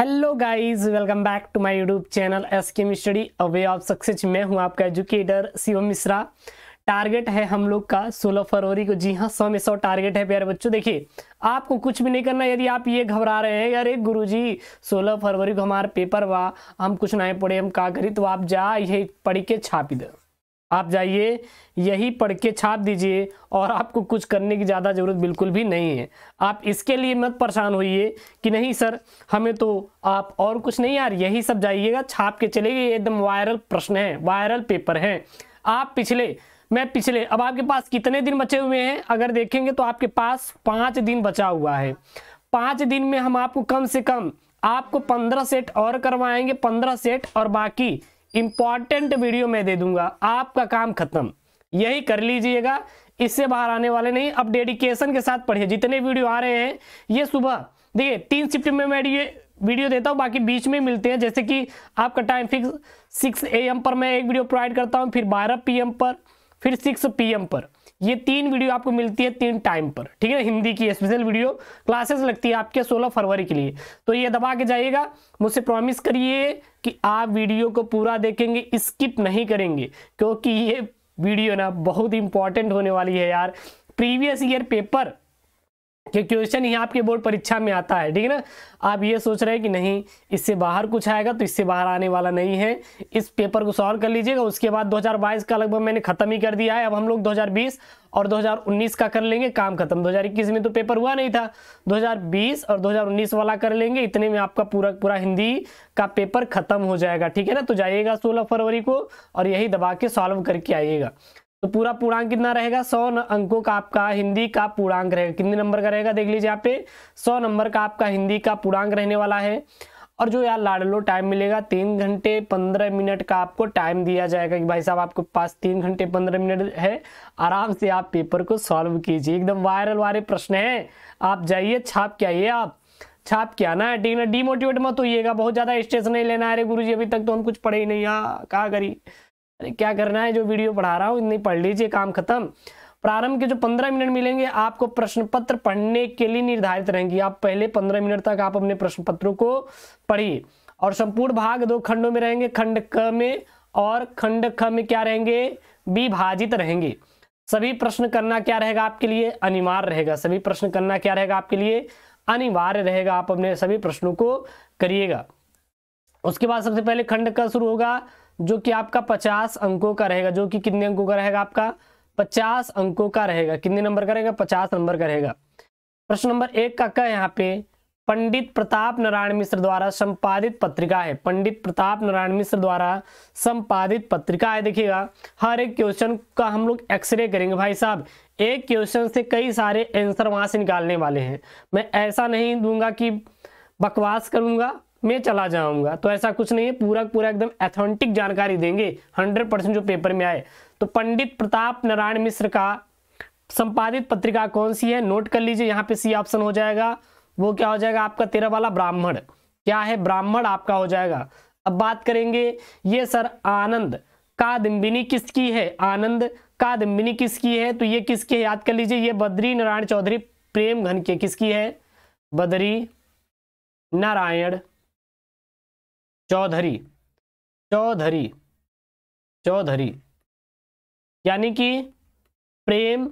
hello guys welcome back to my YouTube channel S K study a way of success मैं हूं आपका educator Shivam Mishra target है हम लोग का 16 फरवरी को जी हाँ सौ में सौ टारगेट है प्यारे बच्चों देखिए आपको कुछ भी नहीं करना यदि आप ये घबरा रहे हैं यार गुरु जी सोलह फरवरी को हमारा पेपर हुआ हम कुछ नहीं पढ़े हम का करें तो आप जा ये पढ़ के छापी दो आप जाइए यही पढ़ के छाप दीजिए और आपको कुछ करने की ज़्यादा ज़रूरत बिल्कुल भी नहीं है आप इसके लिए मत परेशान होइए कि नहीं सर हमें तो आप और कुछ नहीं यार यही सब जाइएगा छाप के चलेगी एकदम वायरल प्रश्न है वायरल पेपर हैं आप पिछले मैं पिछले अब आपके पास कितने दिन बचे हुए हैं अगर देखेंगे तो आपके पास पाँच दिन बचा हुआ है पाँच दिन में हम आपको कम से कम आपको पंद्रह सेट और करवाएंगे पंद्रह सेट और बाकी इंपॉर्टेंट वीडियो मैं दे दूंगा आपका काम खत्म यही कर लीजिएगा इससे बाहर आने वाले नहीं अब डेडिकेशन के साथ पढ़िए जितने वीडियो आ रहे हैं ये सुबह देखिए तीन शिफ्ट में मैं ये वीडियो देता हूँ बाकी बीच में मिलते हैं जैसे कि आपका टाइम फिक्स सिक्स ए पर मैं एक वीडियो प्रोवाइड करता हूँ फिर बारह पी पर फिर सिक्स पी पर ये तीन वीडियो आपको मिलती है तीन टाइम पर ठीक है हिंदी की स्पेशल वीडियो क्लासेस लगती है आपके 16 फरवरी के लिए तो ये दबा के जाइएगा मुझसे प्रॉमिस करिए कि आप वीडियो को पूरा देखेंगे स्किप नहीं करेंगे क्योंकि ये वीडियो ना बहुत इंपॉर्टेंट होने वाली है यार प्रीवियस ईयर पेपर कि क्वेश्चन ही आपके बोर्ड परीक्षा में आता है ठीक है ना आप ये सोच रहे हैं कि नहीं इससे बाहर कुछ आएगा तो इससे बाहर आने वाला नहीं है इस पेपर को सॉल्व कर लीजिएगा उसके बाद 2022 का लगभग मैंने खत्म ही कर दिया है अब हम लोग 2020 और 2019 का कर लेंगे काम खत्म 2021 में तो पेपर हुआ नहीं था 2020 और 2019 वाला कर लेंगे इतने में आपका पूरा पूरा हिंदी का पेपर खत्म हो जाएगा ठीक है ना तो जाइएगा सोलह फरवरी को और यही दबा के सॉल्व करके आइएगा तो पूरा पूर्णांक कितना रहेगा सौ अंकों का आपका हिंदी का पूर्णांक रहेगा कितने नंबर का रहेगा देख लीजिए यहाँ पे सौ नंबर का आपका हिंदी का पूर्णांक रहने वाला है और जो यार लाडलो टाइम मिलेगा तीन घंटे पंद्रह मिनट का आपको टाइम दिया जाएगा कि भाई साहब आपके पास तीन घंटे पंद्रह मिनट है आराम से आप पेपर को सॉल्व कीजिए एकदम वायरल वाले प्रश्न है आप जाइए छाप के आइए आप छाप के आना है ठीक ना डीमोटिवेट मत होइएगा बहुत ज़्यादा स्ट्रेस नहीं लेना है अरे गुरु जी अभी तक तो हम कुछ पढ़े ही नहीं यहाँ कहा करी क्या करना है जो वीडियो पढ़ा रहा हूँ नहीं पढ़ लीजिए काम खत्म प्रारंभ के जो पंद्रह मिनट मिलेंगे आपको प्रश्न पत्र पढ़ने के लिए निर्धारित रहेंगे आप पहले पंद्रह मिनट तक आप अपने प्रश्न पत्रों को पढ़िए और संपूर्ण भाग दो खंडों में रहेंगे खंड क में और खंड ख में क्या रहेंगे विभाजित रहेंगे सभी प्रश्न करना क्या रहेगा आपके लिए अनिवार्य रहेगा सभी प्रश्न करना क्या रहेगा आपके लिए अनिवार्य रहेगा आप अपने सभी प्रश्नों को करिएगा उसके बाद सबसे पहले खंड क शुरू होगा जो कि आपका पचास अंकों का रहेगा जो कि कितने अंकों का रहेगा आपका पचास अंकों का रहेगा कितने नंबर का रहेगा पचास नंबर का रहेगा प्रश्न नंबर एक का क्या यहाँ पे पंडित प्रताप नारायण मिश्र द्वारा संपादित पत्रिका है पंडित प्रताप नारायण मिश्र द्वारा संपादित पत्रिका है देखिएगा हर एक क्वेश्चन का हम लोग एक्सरे करेंगे भाई साहब एक क्वेश्चन से कई सारे आंसर वहां से निकालने वाले हैं मैं ऐसा नहीं दूंगा कि बकवास करूंगा में चला जाऊंगा तो ऐसा कुछ नहीं है पूरा पूरा एकदम एथेंटिक जानकारी देंगे 100 परसेंट जो पेपर में आए तो पंडित प्रताप नारायण मिश्र का संपादित पत्रिका कौन सी है नोट कर लीजिए यहाँ पे सी ऑप्शन हो जाएगा वो क्या हो जाएगा आपका तेरह वाला ब्राह्मण क्या है ब्राह्मण आपका हो जाएगा अब बात करेंगे ये सर आनंद कादम्बिनी किसकी है आनंद कादम्बिनी किसकी है तो ये किसकी है याद कर लीजिए ये बद्री नारायण चौधरी प्रेम घन के किसकी है बद्री नारायण चौधरी चौधरी चौधरी यानी कि प्रेम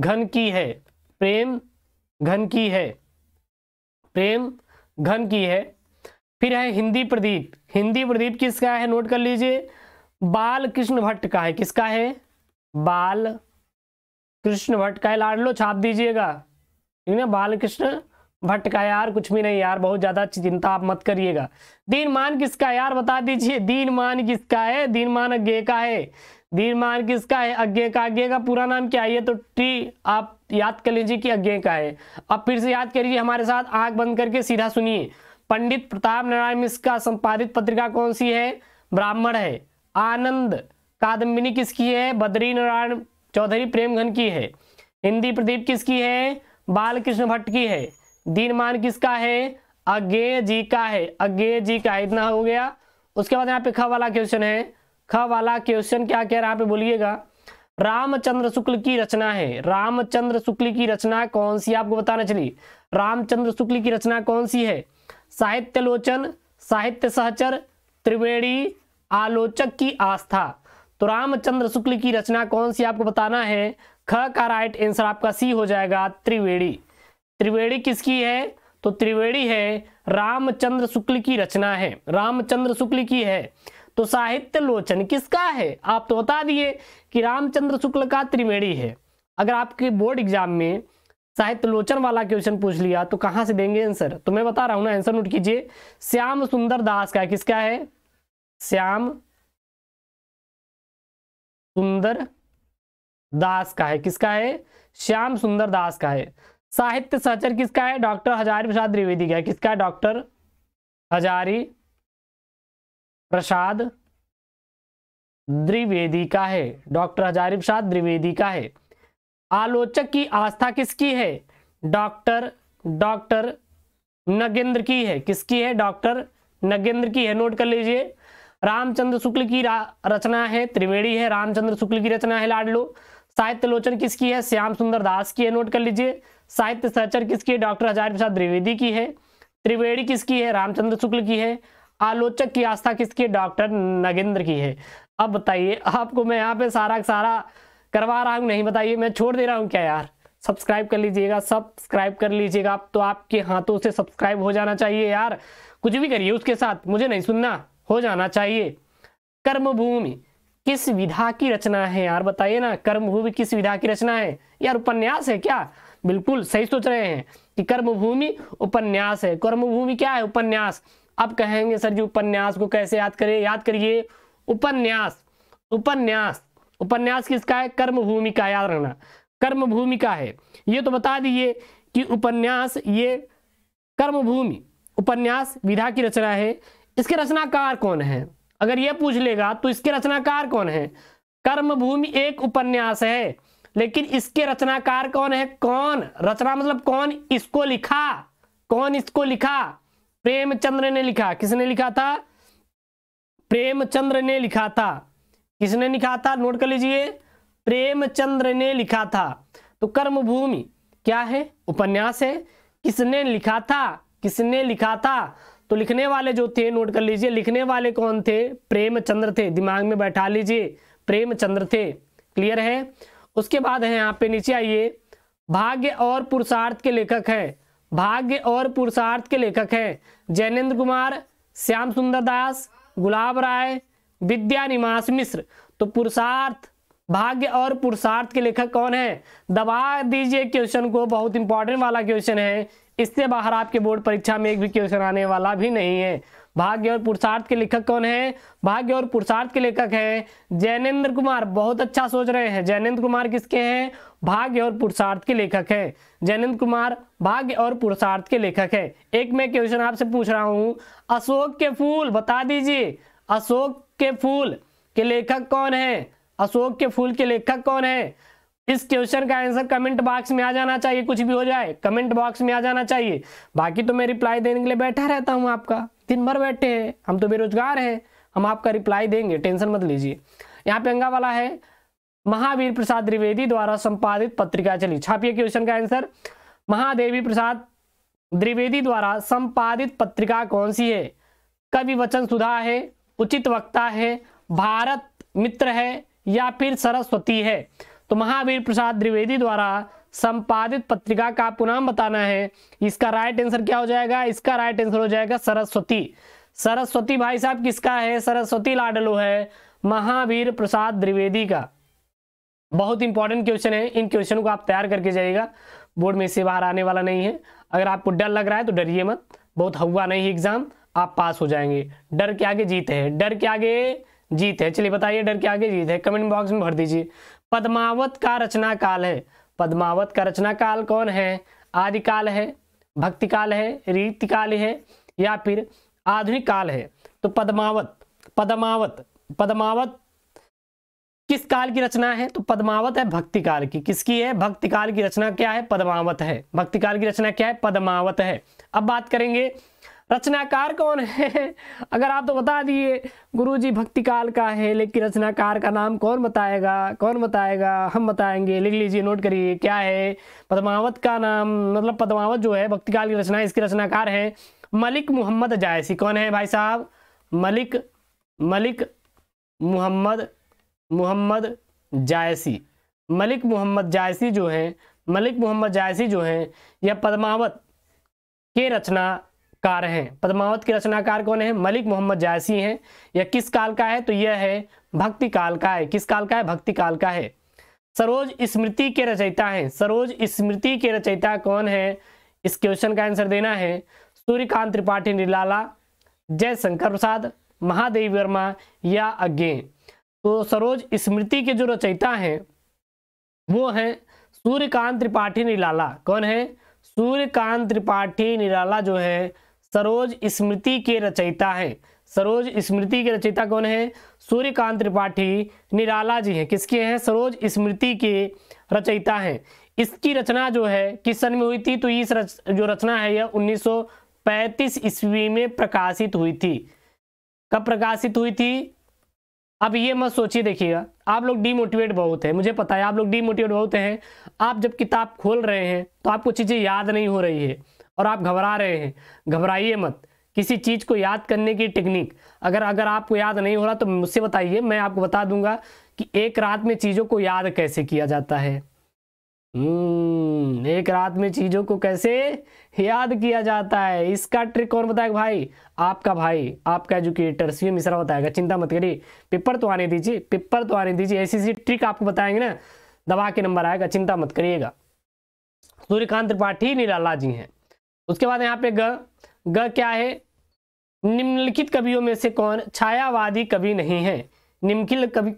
घन की है प्रेम घन की है प्रेम घन की है फिर है हिंदी प्रदीप हिंदी प्रदीप किसका है नोट कर लीजिए बाल कृष्ण भट्ट का है किसका है बाल कृष्ण भट्ट का है लाड लो छाप दीजिएगा ठीक है बाल कृष्ण भट्ट का यार कुछ भी नहीं यार बहुत ज्यादा चिंता आप मत करिएगा दीन मान किसका यार बता दीजिए दीन मान किसका है दीन मान अज्ञे का है दीन मान किसका है अज्ञे का अज्ञे का पूरा नाम क्या है तो टी आप याद कर लीजिए कि अज्ञे का है अब फिर से याद करिए हमारे साथ आंख बंद करके सीधा सुनिए पंडित प्रताप नारायण मिश्र का संपादित पत्रिका कौन सी है ब्राह्मण है आनंद कादम्बिनी किसकी है बद्री नारायण चौधरी प्रेमघन की है हिंदी प्रदीप किसकी है बालकृष्ण भट्ट की है दिन मान किसका है अगे जी का है अगे जी का है इतना हो गया उसके बाद यहाँ पे ख वाला क्वेश्चन है ख वाला क्वेश्चन क्या कह रहा है यहाँ पे बोलिएगा रामचंद्र शुक्ल की रचना है रामचंद्र शुक्ल की रचना कौन सी आपको बताना चली रामचंद्र शुक्ल की रचना कौन सी है साहित्य लोचन साहित्य सहचर त्रिवेणी आलोचक की आस्था तो रामचंद्र शुक्ल की रचना कौन सी आपको बताना है ख का राइट आंसर आपका सी हो जाएगा त्रिवेणी त्रिवेणी किसकी है तो त्रिवेणी है रामचंद्र शुक्ल की रचना है रामचंद्र शुक्ल की है तो साहित्य लोचन किसका है आप तो बता दिए कि रामचंद्र शुक्ल का त्रिवेणी है अगर आपके बोर्ड एग्जाम में साहित्य लोचन वाला क्वेश्चन पूछ लिया तो कहां से देंगे आंसर तो मैं बता रहा हूं ना आंसर नोट कीजिए श्याम सुंदर दास का किसका है श्याम सुंदर दास का है किसका है श्याम सुंदर दास का है साहित्य सचर किसका है डॉक्टर हजारी प्रसाद द्विवेदी का किसका है डॉक्टर हजारी प्रसाद द्विवेदी का है डॉक्टर हजारी प्रसाद द्विवेदी का है आलोचक की आस्था किसकी है डॉक्टर डॉक्टर नगेंद्र की है किसकी है डॉक्टर नगेंद्र की है नोट कर लीजिए रामचंद्र शुक्ल की रचना है त्रिवेणी है रामचंद्र शुक्ल की रचना है लाडलो साहित्य लोचन किसकी है श्याम सुंदर दास की है नोट कर लीजिए साहित्य सचर किसकी है डॉक्टर आचार्य प्रसाद द्विवेदी की है त्रिवेणी किसकी है रामचंद्र शुक्ल की है आलोचक की आस्था किसकी है डॉक्टर नगेंद्र की है अब बताइए आपको मैं यहाँ पे सारा सारा करवा रहा हूँ नहीं बताइए मैं छोड़ दे रहा हूँ क्या यार सब्सक्राइब कर लीजिएगा सब्सक्राइब कर लीजिएगा आप तो आपके हाथों से सब्सक्राइब हो जाना चाहिए यार कुछ भी करिए उसके साथ मुझे नहीं सुनना हो जाना चाहिए कर्मभूमि किस विधा की रचना है यार बताइए ना कर्मभूमि किस विधा की रचना है यार उपन्यास है क्या बिल्कुल सही सोच रहे हैं कि कर्मभूमि उपन्यास है कर्मभूमि क्या है उपन्यास अब कहेंगे सर जी उपन्यास को कैसे याद करें याद करिए उपन्यास उपन्यास उपन्यास किसका है कर्मभूमि का याद रखना कर्मभूमि का है ये तो बता दीजिए कि उपन्यास ये कर्मभूमि उपन्यास विधा की रचना है इसके रचनाकार कौन है अगर ये पूछ लेगा तो इसके रचनाकार कौन है कर्मभूमि एक उपन्यास है लेकिन इसके रचनाकार कौन है कौन रचना मतलब कौन इसको लिखा कौन इसको लिखा प्रेमचंद्र ने लिखा किसने लिखा था प्रेमचंद्र ने लिखा था किसने लिखा था नोट कर लीजिए प्रेमचंद्र ने लिखा था तो कर्मभूमि क्या है उपन्यास है किसने लिखा था किसने लिखा था तो लिखने वाले जो थे नोट कर लीजिए लिखने वाले कौन थे प्रेमचंद्र थे दिमाग में बैठा लीजिए प्रेमचंद्र थे क्लियर है उसके बाद है यहाँ पे नीचे आइए भाग्य और पुरुषार्थ के लेखक हैं भाग्य और पुरुषार्थ के लेखक हैं जैनेन्द्र कुमार श्याम सुंदर दास गुलाब राय विद्या निवास मिश्र तो पुरुषार्थ भाग्य और पुरुषार्थ के लेखक कौन है दबा दीजिए क्वेश्चन को बहुत इंपॉर्टेंट वाला क्वेश्चन है इससे बाहर आपके बोर्ड परीक्षा में एक भी क्वेश्चन आने वाला भी नहीं है भाग्य और पुरुषार्थ के लेखक कौन है भाग्य और पुरुषार्थ के लेखक है जैनेन्द्र कुमार बहुत अच्छा सोच रहे हैं जैनेन्द्र कुमार किसके हैं भाग्य और पुरुषार्थ के लेखक है जैनेन्द्र कुमार भाग्य और पुरुषार्थ के लेखक है एक मैं क्वेश्चन आपसे पूछ रहा हूँ अशोक के फूल बता दीजिए अशोक के फूल के लेखक कौन है अशोक के फूल के लेखक कौन है इस क्वेश्चन का आंसर कमेंट बॉक्स में आ जाना चाहिए कुछ भी हो जाए कमेंट बॉक्स में आ जाना चाहिए बाकी तो मैं रिप्लाई देने के लिए बैठा रहता हूं आपका दिन भर बैठे हैं हम तो बेरोजगार हैं हम आपका रिप्लाई देंगे टेंशन मत लीजिए यहाँ पे अंगा वाला है महावीर प्रसाद द्विवेदी द्वारा संपादित पत्रिका चली छापिए क्वेश्चन का आंसर महादेवी प्रसाद द्विवेदी द्वारा संपादित पत्रिका कौन सी है कवि वचन सुधा है उचित वक्ता है भारत मित्र है या फिर सरस्वती है तो महावीर प्रसाद द्विवेदी द्वारा संपादित पत्रिका का आपको नाम बताना है इसका राइट आंसर क्या हो जाएगा इसका राइट आंसर हो जाएगा सरस्वती सरस्वती भाई साहब किसका है सरस्वती लाडलो है महावीर प्रसाद द्विवेदी का बहुत इंपॉर्टेंट क्वेश्चन है इन क्वेश्चन को आप तैयार करके जाइएगा बोर्ड में इससे बाहर आने वाला नहीं है अगर आपको डर लग रहा है तो डरिए मत बहुत हवा नहीं एग्जाम आप पास हो जाएंगे डर के आगे जीत है डर के आगे जीत है चलिए बताइए डर के आगे जीत है कमेंट बॉक्स में भर दीजिए पद्मावत का रचना काल है पद्मावत का रचना काल कौन है आदिकाल है भक्ति काल है रीति काल है या फिर आधुनिक काल है तो पद्मावत पद्मावत पद्मावत किस काल की रचना है तो पद्मावत है भक्ति काल की किसकी है भक्ति काल की रचना क्या है पद्मावत है भक्ति काल की रचना क्या है पद्मावत है अब बात करेंगे रचनाकार कौन है अगर आप तो बता दिए गुरु जी भक्ति काल का है लेकिन रचनाकार का नाम कौन बताएगा कौन बताएगा हम बताएंगे लिख लीजिए नोट करिए क्या है पद्मावत का नाम मतलब पद्मावत जो है भक्ति काल की रचना इसके रचनाकार है मलिक मोहम्मद जायसी कौन है भाई साहब मलिक मलिक मोहम्मद मोहम्मद जायसी मलिक मोहम्मद जायसी जो हैं मलिक मोहम्मद जायसी जो हैं यह पद्मावत के रचना कार हैं पद्मावत के रचनाकार कौन है मलिक मोहम्मद जायसी हैं यह किस काल का है तो यह है भक्ति काल का है किस काल का है भक्ति काल का है सरोज स्मृति के रचयिता हैं सरोज स्मृति के रचयिता कौन है इस क्वेश्चन का आंसर देना है सूर्यकांत त्रिपाठी निलाला जयशंकर प्रसाद महादेव वर्मा या अज्ञे तो सरोज स्मृति के जो रचयिता हैं वो हैं सूर्यकांत त्रिपाठी निलाला कौन है सूर्यकांत त्रिपाठी निराला जो है सरोज स्मृति के रचयिता हैं सरोज स्मृति के रचयिता कौन है सूर्यकांत त्रिपाठी निराला जी हैं किसके हैं सरोज स्मृति के रचयिता हैं इसकी रचना जो है किस सन में हुई थी तो इस रच, जो रचना है यह 1935 ईस्वी में प्रकाशित हुई थी कब प्रकाशित हुई थी अब ये मत सोचिए देखिएगा आप लोग डीमोटिवेट बहुत है मुझे पता है आप लोग डीमोटिवेट बहुत हैं आप जब किताब खोल रहे हैं तो आपको चीज़ें याद नहीं हो रही है और आप घबरा रहे हैं घबराइए मत किसी चीज़ को याद करने की टेक्निक अगर अगर आपको याद नहीं हो रहा तो मुझसे बताइए मैं आपको बता दूंगा कि एक रात में चीज़ों को याद कैसे किया जाता है हम्म, एक रात में चीज़ों को कैसे याद किया जाता है इसका ट्रिक कौन बताएगा भाई आपका भाई आपका एजुकेटर सी मिश्रा बताएगा चिंता मत करिए पेपर तो आने दीजिए पेपर तो आने दीजिए ऐसी ऐसी ट्रिक आपको बताएंगे ना दबा के नंबर आएगा चिंता मत करिएगा सूर्यकांत त्रिपाठी निराला जी हैं उसके बाद यहाँ पे ग ग क्या है निम्नलिखित कवियों में से कौन छायावादी कवि नहीं है निम्नलिखित कवि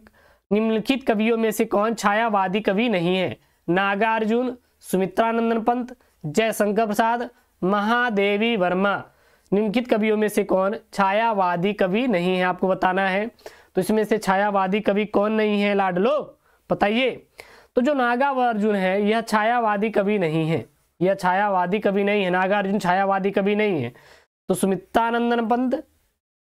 निम्नलिखित कवियों में से कौन छायावादी कवि नहीं है नागार्जुन सुमित्रानंदन पंत जयशंकर प्रसाद महादेवी वर्मा निम्नलिखित कवियों में से कौन छायावादी कवि नहीं है आपको बताना है तो इसमें से छायावादी कवि कौन नहीं है लाडलो बताइए तो जो नागार्जुन है यह छायावादी कवि नहीं है यह छायावादी कभी नहीं है नागार्जुन छायावादी कभी नहीं है तो सुमित्तानंदन पंत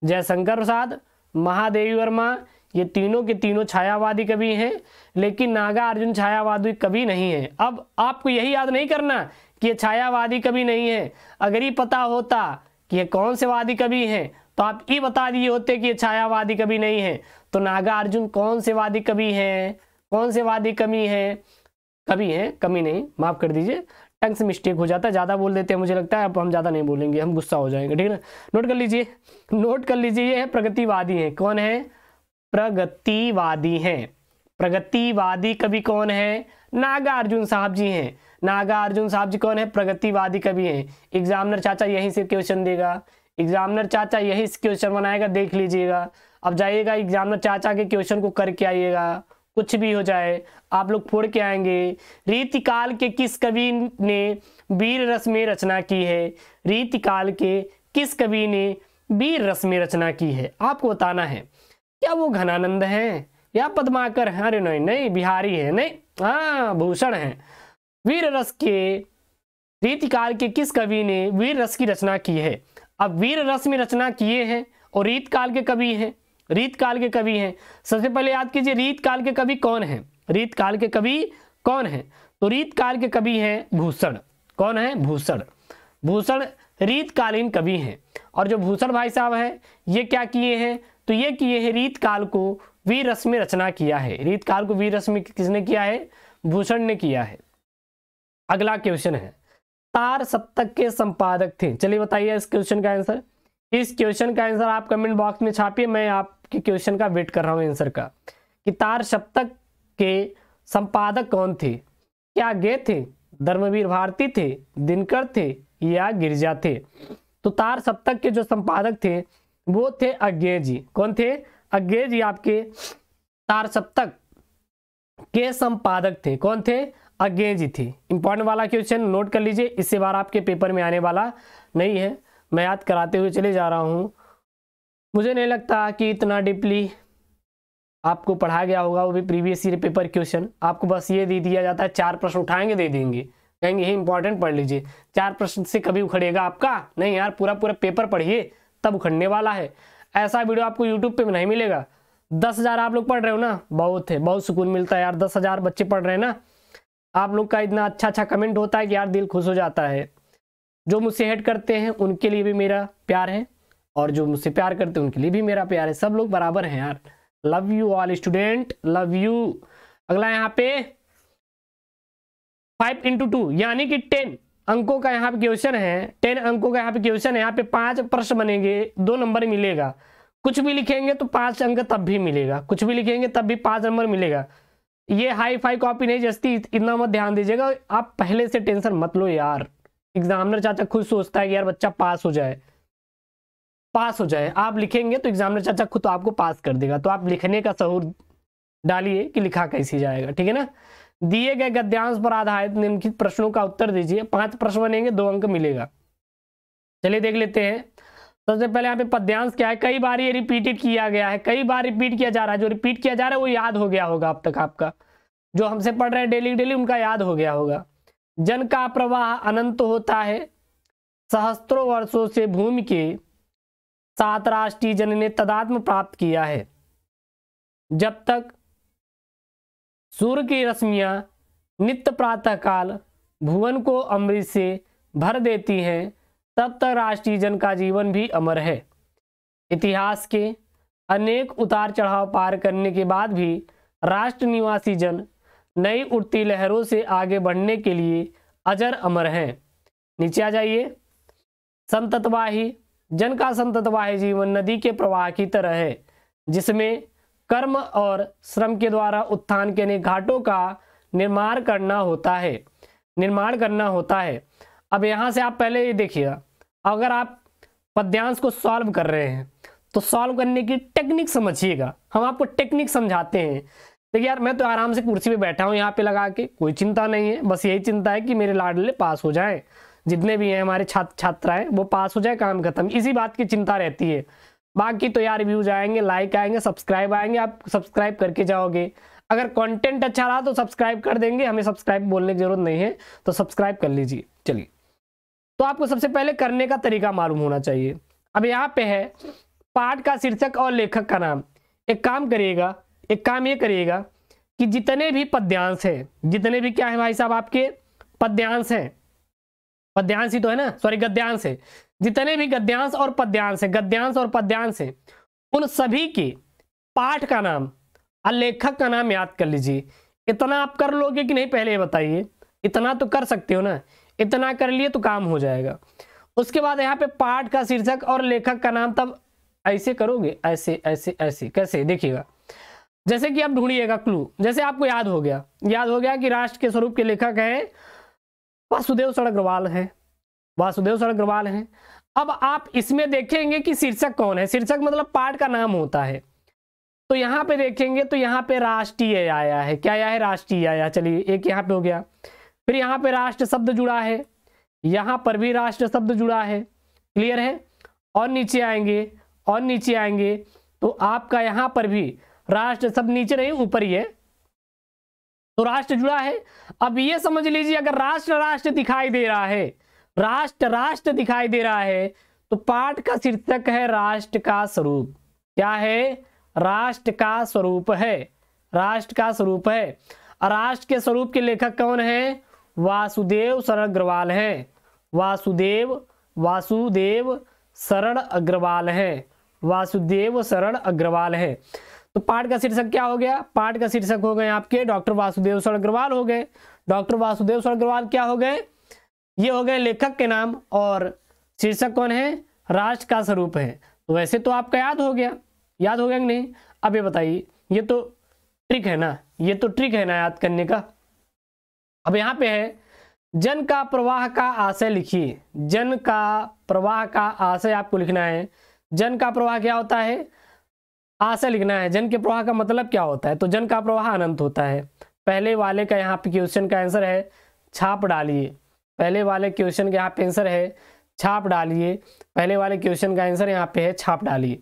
जयशंकर प्रसाद महादेवी वर्मा ये तीनों के तीनों छायावादी कवि हैं लेकिन नागार्जुन छायावादी कवि नहीं है अब आपको यही याद नहीं करना कि ये छायावादी कवि नहीं है अगर ये पता होता कि ये कौन से वादी कवि हैं तो आप ये बता दिए होते कि ये छायावादी कवि नहीं है तो नागार्जुन कौन से वादी कवि हैं कौन से वादी कमी हैं कवि हैं कमी नहीं माफ कर दीजिए टंग से मिस्टेक हो जाता है ज़्यादा बोल देते हैं मुझे लगता है अब हम ज़्यादा नहीं बोलेंगे हम गुस्सा हो जाएंगे ठीक है ना नोट कर लीजिए नोट कर लीजिए ये है प्रगतिवादी हैं कौन है प्रगतिवादी हैं प्रगतिवादी कवि कौन है नागार्जुन साहब जी हैं नागार्जुन साहब जी कौन है प्रगतिवादी कवि हैं एग्जामिनर चाचा यहीं से क्वेश्चन देगा एग्जामिनर चाचा यही क्वेश्चन बनाएगा देख लीजिएगा अब जाइएगा एग्जामिनर चाचा के क्वेश्चन को करके आइएगा कुछ भी हो जाए आप लोग फोड़ के आएंगे रीतिकाल के किस कवि ने वीर रस में रचना की है रीतिकाल के किस कवि ने वीर रस में रचना की है आपको बताना है क्या वो घनानंद है या पद्माकर है अरे नहीं नहीं बिहारी है नहीं हाँ भूषण है वीर रस के रीतिकाल के किस कवि ने वीर रस की रचना की है अब वीर रस में रचना किए हैं और रीतकाल के कवि हैं रीत काल के कवि हैं सबसे पहले याद कीजिए रीत काल के कवि कौन हैं रीत काल के कवि कौन हैं तो रीत काल के कवि हैं भूषण कौन है भूषण भूषण रीतकालीन कवि हैं और जो भूषण भाई साहब हैं ये क्या किए हैं तो ये किए हैं रीत काल को वीर रस रचना किया है रीत काल को वीर रस किसने किया है भूषण ने किया है अगला क्वेश्चन है तार सप्तक के संपादक थे चलिए बताइए इस क्वेश्चन का आंसर इस क्वेश्चन का आंसर आप कमेंट बॉक्स में छापिए मैं आप के क्वेश्चन का वेट कर रहा हूँ आंसर का कि तार सप्तक के संपादक कौन थे क्या गे थे धर्मवीर भारती थे दिनकर थे या गिरजा थे तो तार सप्तक के जो संपादक थे वो थे अज्ञे जी कौन थे अज्ञे जी आपके तार सप्तक के संपादक थे कौन थे अज्ञे जी थे इंपॉर्टेंट वाला क्वेश्चन नोट कर लीजिए इससे बार आपके पेपर में आने वाला नहीं है मैं याद कराते हुए चले जा रहा हूँ मुझे नहीं लगता कि इतना डीपली आपको पढ़ा गया होगा वो भी प्रीवियस ईयर पेपर क्वेश्चन आपको बस ये दे दिया जाता है चार प्रश्न उठाएंगे दे देंगे कहेंगे ये इंपॉर्टेंट पढ़ लीजिए चार प्रश्न से कभी उखड़ेगा आपका नहीं यार पूरा पूरा पेपर पढ़िए तब उखड़ने वाला है ऐसा वीडियो आपको यूट्यूब पर नहीं मिलेगा दस हज़ार आप लोग पढ़ रहे हो ना बहुत है बहुत सुकून मिलता है यार दस हज़ार बच्चे पढ़ रहे हैं ना आप लोग का इतना अच्छा अच्छा कमेंट होता है कि यार दिल खुश हो जाता है जो मुझसे हेट करते हैं उनके लिए भी मेरा प्यार है और जो मुझसे प्यार करते हैं उनके लिए भी मेरा प्यार है सब लोग बराबर हैं यार love you all student love you अगला यहाँ पे फाइव इंटू टू यानी कि टेन अंकों का यहाँ पे क्वेश्चन है टेन अंकों का यहाँ पे क्वेश्चन है यहाँ पे पांच प्रश्न बनेंगे दो नंबर मिलेगा कुछ भी लिखेंगे तो पांच अंक तब भी मिलेगा कुछ भी लिखेंगे तब भी पांच नंबर मिलेगा ये हाई फाई कॉपी नहीं जस्ती इतना मत ध्यान दीजिएगा आप पहले से टेंशन मत लो यार एग्जामिनर चाचा खुद सोचता है कि यार बच्चा पास हो जाए पास हो जाए आप लिखेंगे तो एग्जामिनर चाचा खुद तो आपको पास कर देगा तो आप लिखने का सहूर डालिए कि लिखा कैसे जाएगा ठीक है ना दिए गए गद्यांश पर आधारित निम्नलिखित प्रश्नों का उत्तर दीजिए पांच प्रश्न बनेंगे दो अंक मिलेगा चलिए देख लेते हैं सबसे पहले यहाँ पे पद्यांश क्या है कई बार ये रिपीटेड किया गया है कई बार रिपीट किया जा रहा है जो रिपीट किया जा रहा है वो याद हो गया होगा अब तक आपका जो हमसे पढ़ रहे हैं डेली डेली उनका याद हो गया होगा जन का प्रवाह अनंत होता है सहस्त्रों वर्षों से भूमि के सात राष्ट्रीय जन ने तदात्म प्राप्त किया है जब तक सूर्य की रश्मियां नित्य प्रातःकाल भुवन को अमृत से भर देती हैं तब तक राष्ट्रीय जन का जीवन भी अमर है इतिहास के अनेक उतार चढ़ाव पार करने के बाद भी राष्ट्र निवासी जन नई उठती लहरों से आगे बढ़ने के लिए अजर अमर हैं नीचे आ जाइए संततवाही जन का संतत है जीवन नदी के प्रवाह की तरह है जिसमें कर्म और श्रम के द्वारा उत्थान के अनेक घाटों का निर्माण करना होता है निर्माण करना होता है अब यहाँ से आप पहले ये देखिएगा अगर आप पद्यांश को सॉल्व कर रहे हैं तो सॉल्व करने की टेक्निक समझिएगा हम आपको टेक्निक समझाते हैं देखिए यार मैं तो आराम से कुर्सी पे बैठा हूँ यहाँ पे लगा के कोई चिंता नहीं है बस यही चिंता है कि मेरे लाडले पास हो जाएं जितने भी हैं हमारे छात्र छात्राएं वो पास हो जाए काम खत्म इसी बात की चिंता रहती है बाकी तो यार व्यूज आएंगे लाइक आएंगे सब्सक्राइब आएंगे आप सब्सक्राइब करके जाओगे अगर कंटेंट अच्छा रहा तो सब्सक्राइब कर देंगे हमें सब्सक्राइब बोलने की जरूरत नहीं है तो सब्सक्राइब कर लीजिए चलिए तो आपको सबसे पहले करने का तरीका मालूम होना चाहिए अब यहाँ पे है पाठ का शीर्षक और लेखक का नाम एक काम करिएगा एक काम ये करिएगा कि जितने भी पद्यांश हैं जितने भी क्या है भाई साहब आपके पद्यांश हैं पद्यांश ही तो है ना सॉरी गद्यांश है जितने भी गद्यांश और पद्यांश है गद्यांश और पद्यांश है उन सभी के पाठ का नाम लेखक का नाम याद कर लीजिए इतना आप कर लोगे कि नहीं पहले बताइए इतना तो कर सकते हो ना इतना कर लिए तो काम हो जाएगा उसके बाद यहाँ पे पाठ का शीर्षक और लेखक का नाम तब ऐसे करोगे ऐसे ऐसे ऐसे कैसे देखिएगा जैसे कि आप ढूंढिएगा क्लू जैसे आपको याद हो गया याद हो गया कि राष्ट्र के स्वरूप के लेखक हैं वासुदेव अग्रवाल है वासुदेव अग्रवाल है अब आप इसमें देखेंगे कि शीर्षक कौन है शीर्षक मतलब पार्ट का नाम होता है तो यहाँ पे देखेंगे तो यहां पे राष्ट्रीय आया है क्या आया है राष्ट्रीय आया चलिए एक यहाँ पे हो गया फिर यहाँ पे राष्ट्र शब्द जुड़ा है यहाँ पर भी राष्ट्र शब्द जुड़ा है क्लियर है और नीचे आएंगे और नीचे आएंगे तो आपका यहां पर भी राष्ट्र शब्द नीचे नहीं ऊपर ही है तो राष्ट्र जुड़ा है अब ये समझ लीजिए अगर राष्ट्र राष्ट्र दिखाई दे रहा है राष्ट्र राष्ट्र दिखाई दे रहा है तो पाठ का शीर्षक है राष्ट्र का स्वरूप क्या है राष्ट्र का स्वरूप है राष्ट्र का स्वरूप है राष्ट्र के स्वरूप के लेखक कौन है वासुदेव शरण अग्रवाल है वासुदेव वासुदेव शरण अग्रवाल है वासुदेव शरण अग्रवाल है तो पाठ का शीर्षक क्या हो गया पाठ का शीर्षक हो गए आपके डॉक्टर वासुदेव अग्रवाल हो गए डॉक्टर वासुदेव अग्रवाल क्या हो गए ये हो गए लेखक के नाम और शीर्षक कौन है राष्ट्र का स्वरूप है तो वैसे तो आपका याद हो गया याद हो गया नहीं अब ये बताइए ये तो ट्रिक है ना ये तो ट्रिक है ना याद करने का अब यहाँ पे है जन का प्रवाह का आशय लिखिए जन का प्रवाह का आशय आपको लिखना है जन का प्रवाह क्या होता है आशा लिखना है जन के प्रवाह का मतलब क्या होता है तो जन का प्रवाह अनंत होता है पहले वाले का यहाँ पे क्वेश्चन का आंसर है छाप डालिए पहले वाले क्वेश्चन का यहाँ पे आंसर है छाप डालिए पहले वाले क्वेश्चन का आंसर यहाँ पे है छाप डालिए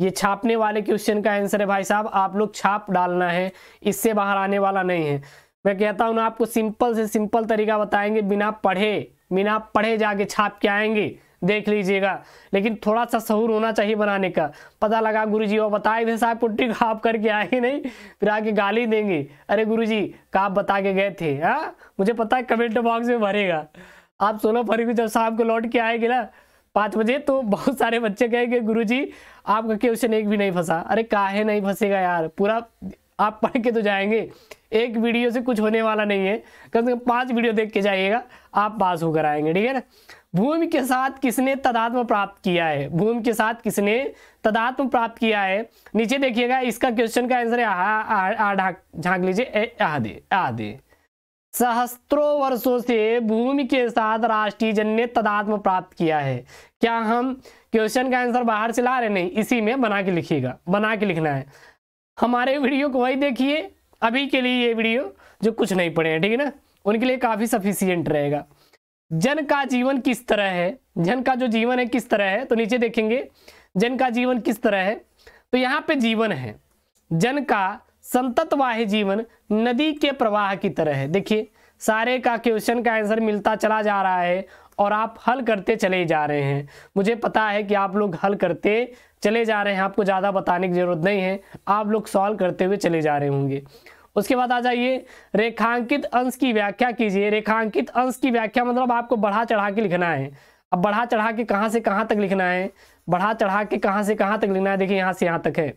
ये छापने वाले क्वेश्चन का आंसर है भाई साहब आप लोग छाप डालना है इससे बाहर आने वाला नहीं है मैं कहता हूँ ना आपको सिंपल से सिंपल तरीका बताएंगे बिना पढ़े बिना पढ़े जाके छाप के आएंगे देख लीजिएगा लेकिन थोड़ा सा शहूर होना चाहिए बनाने का पता लगा गुरु जी और बताए थे साहब पुट्टी खाप करके आए ही नहीं फिर आके गाली देंगे अरे गुरु जी आप बता के गए थे हाँ मुझे पता है कमेंट बॉक्स में भरेगा आप सोलह फरवरी जब साहब को लौट के आएंगे ना पाँच बजे तो बहुत सारे बच्चे कहेंगे गुरु जी आपका क्वेश्चन एक भी नहीं फंसा अरे काहे नहीं फंसेगा यार पूरा आप पढ़ के तो जाएंगे एक वीडियो से कुछ होने वाला नहीं है कम से कम पाँच वीडियो देख के जाइएगा आप पास होकर आएंगे ठीक है ना भूमि के साथ किसने तदात्म प्राप्त किया है भूमि के साथ किसने तदात्म प्राप्त किया है नीचे देखिएगा इसका क्वेश्चन का आंसर झांक लीजिए आधे आधे सहस्त्रों वर्षों से भूमि के साथ राष्ट्रीय जन ने तदात्म प्राप्त किया है क्या हम क्वेश्चन का आंसर बाहर से ला रहे नहीं इसी में बना के लिखिएगा बना के लिखना है हमारे वीडियो को वही देखिए अभी के लिए ये वीडियो जो कुछ नहीं पड़े हैं ठीक है ना उनके लिए काफ़ी सफिशियंट रहेगा जन का जीवन किस तरह है जन का जो जीवन है किस तरह है तो नीचे देखेंगे जन का जीवन किस तरह है तो यहाँ पे जीवन है जन का संततवाह जीवन नदी के प्रवाह की तरह है देखिए सारे का क्वेश्चन का आंसर मिलता चला जा रहा है और आप हल करते चले जा रहे हैं मुझे पता है कि आप लोग हल करते चले जा रहे हैं आपको ज़्यादा बताने की ज़रूरत नहीं है आप लोग सॉल्व करते हुए चले जा रहे होंगे उसके बाद आ जाइए रेखांकित अंश की व्याख्या कीजिए रेखांकित अंश की व्याख्या मतलब आपको बढ़ा चढ़ा के लिखना है अब बढ़ा चढ़ा के कहां से कहां तक लिखना है बढ़ा चढ़ा के कहां से कहां तक लिखना है देखिए यहां से यहां तक है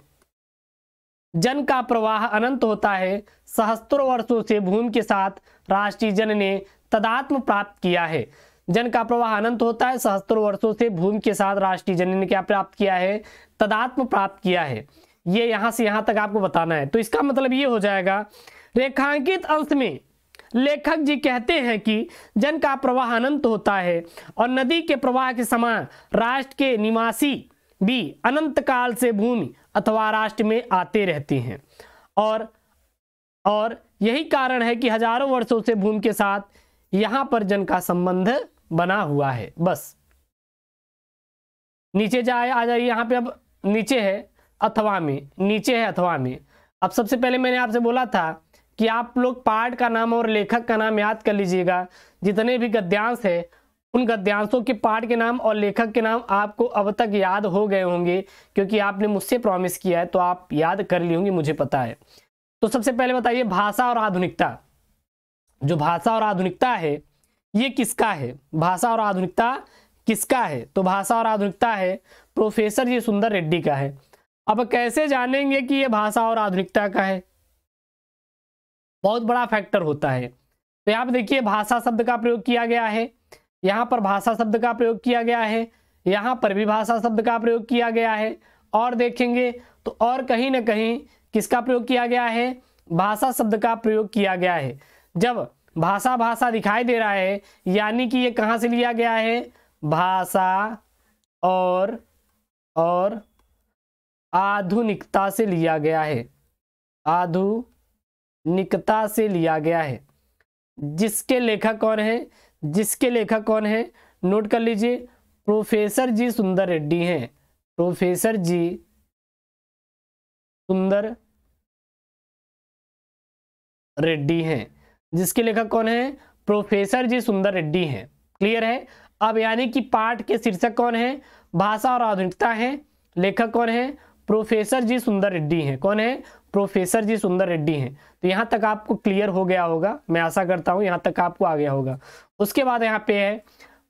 जन का प्रवाह अनंत होता है सहस्त्रों वर्षों से भूमि के साथ राष्ट्रीय जन ने तदात्म प्राप्त किया है जन का प्रवाह अनंत होता है सहस्त्रों वर्षों से भूमि के साथ राष्ट्रीय जन ने क्या प्राप्त किया है तदात्म प्राप्त किया है ये यहां से यहां तक आपको बताना है तो इसका मतलब ये हो जाएगा रेखांकित अंश में लेखक जी कहते हैं कि जन का प्रवाह अनंत होता है और नदी के प्रवाह के समान राष्ट्र के निवासी भी अनंत काल से भूमि अथवा राष्ट्र में आते रहते हैं और और यही कारण है कि हजारों वर्षों से भूमि के साथ यहां पर जन का संबंध बना हुआ है बस नीचे जाए आ जाइए यहां पे अब नीचे है अथवा में नीचे है अथवा में अब सबसे पहले मैंने आपसे बोला था कि आप लोग पार्ट का नाम और लेखक का नाम याद कर लीजिएगा जितने भी गद्यांश है उन गद्यांशों के पाठ के नाम और लेखक के नाम आपको अब तक याद हो गए होंगे क्योंकि आपने मुझसे प्रॉमिस किया है तो आप याद कर ली होंगी मुझे पता है तो सबसे पहले बताइए भाषा और आधुनिकता जो भाषा और आधुनिकता है ये किसका है भाषा और आधुनिकता किसका है तो भाषा और आधुनिकता है प्रोफेसर ये सुंदर रेड्डी का है अब कैसे जानेंगे कि ये भाषा और आधुनिकता का है बहुत बड़ा फैक्टर होता है तो यहाँ पर देखिए भाषा शब्द का प्रयोग किया गया है यहाँ पर भाषा शब्द का प्रयोग किया गया है यहाँ पर भी भाषा शब्द का प्रयोग किया गया है और देखेंगे तो और कहीं ना कहीं किसका प्रयोग किया गया है भाषा शब्द का प्रयोग किया गया है जब भाषा भाषा दिखाई दे रहा है यानी कि ये कहाँ से लिया गया है भाषा और और आधुनिकता से लिया गया है आधुनिकता से लिया गया है जिसके लेखक कौन है जिसके लेखक कौन है नोट कर लीजिए प्रोफेसर जी सुंदर रेड्डी हैं प्रोफेसर जी सुंदर रेड्डी हैं जिसके लेखक कौन है प्रोफेसर जी सुंदर रेड्डी हैं क्लियर है अब यानी कि पाठ के शीर्षक कौन है भाषा और आधुनिकता है लेखक कौन है प्रोफेसर जी सुंदर रेड्डी हैं कौन है प्रोफेसर जी सुंदर रेड्डी हैं तो यहाँ तक आपको क्लियर हो गया होगा मैं आशा करता हूँ यहाँ तक आपको आ गया होगा उसके बाद यहाँ पे है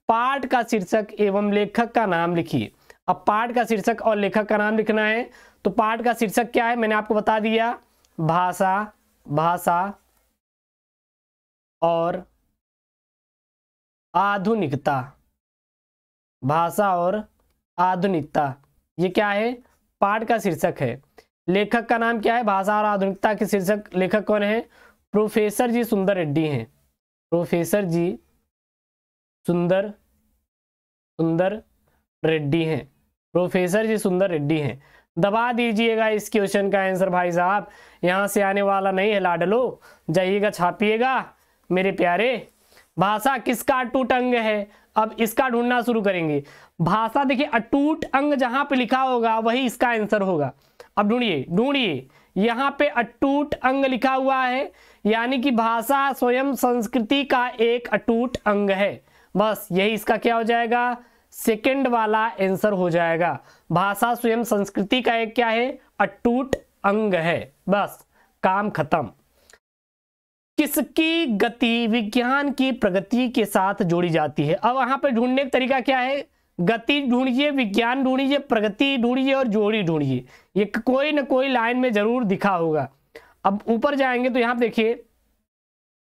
पाठ का शीर्षक एवं लेखक का नाम लिखिए अब पाठ का शीर्षक और लेखक का नाम लिखना है तो पाठ का शीर्षक क्या है मैंने आपको बता दिया भाषा भाषा और आधुनिकता भाषा और आधुनिकता ये क्या है पाठ का शीर्षक है लेखक का नाम क्या है भाषा और आधुनिकता के शीर्षक लेखक कौन है प्रोफेसर जी सुंदर रेड्डी हैं प्रोफेसर जी सुंदर सुंदर रेड्डी हैं प्रोफेसर जी सुंदर रेड्डी हैं दबा दीजिएगा इस क्वेश्चन का आंसर भाई साहब यहाँ से आने वाला नहीं है लाडलो जाइएगा छापिएगा मेरे प्यारे भाषा किसका टूट अंग है अब इसका ढूंढना शुरू करेंगे भाषा देखिए अटूट अंग जहां पे लिखा होगा वही इसका आंसर होगा अब ढूंढिए ढूंढिए यहां पे अटूट अंग लिखा हुआ है यानी कि भाषा स्वयं संस्कृति का एक अटूट अंग है बस यही इसका क्या हो जाएगा सेकंड वाला आंसर हो जाएगा भाषा स्वयं संस्कृति का एक क्या है अटूट अंग है बस काम खत्म किसकी गति विज्ञान की प्रगति के साथ जोड़ी जाती है अब वहां पर ढूंढने का तरीका क्या है गति ढूंढिए विज्ञान ढूंढिए प्रगति ढूंढिए और जोड़ी ढूंढिए ये कोई ना कोई लाइन में जरूर दिखा होगा अब ऊपर जाएंगे तो यहां देखिए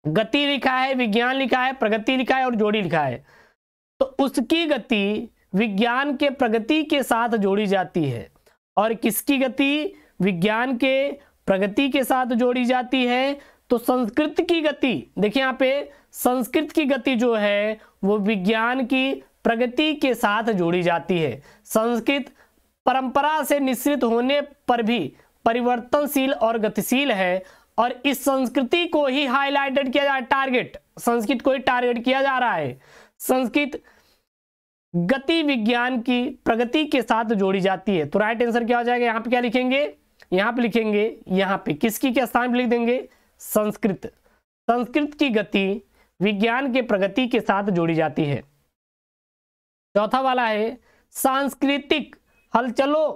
गति लिखा है विज्ञान लिखा है प्रगति लिखा है और जोड़ी लिखा है तो उसकी गति विज्ञान के प्रगति के साथ जोड़ी जाती है और किसकी गति विज्ञान के प्रगति के साथ जोड़ी जाती है तो संस्कृत की गति देखिए यहाँ पे संस्कृत की गति जो है वो विज्ञान की प्रगति के साथ जोड़ी जाती है संस्कृत परंपरा से मिश्रित होने पर भी परिवर्तनशील और गतिशील है और इस संस्कृति को ही हाईलाइटेड किया जा रहा टारगेट संस्कृत को ही टारगेट किया जा रहा है संस्कृत गति विज्ञान की प्रगति के साथ जोड़ी जाती है तो राइट आंसर क्या हो जाएगा यहाँ पे क्या लिखेंगे यहाँ पे लिखेंगे यहाँ पे किसकी के स्थान पे लिख देंगे संस्कृत संस्कृत की गति विज्ञान के प्रगति के साथ जोड़ी जाती है चौथा वाला है सांस्कृतिक हलचलों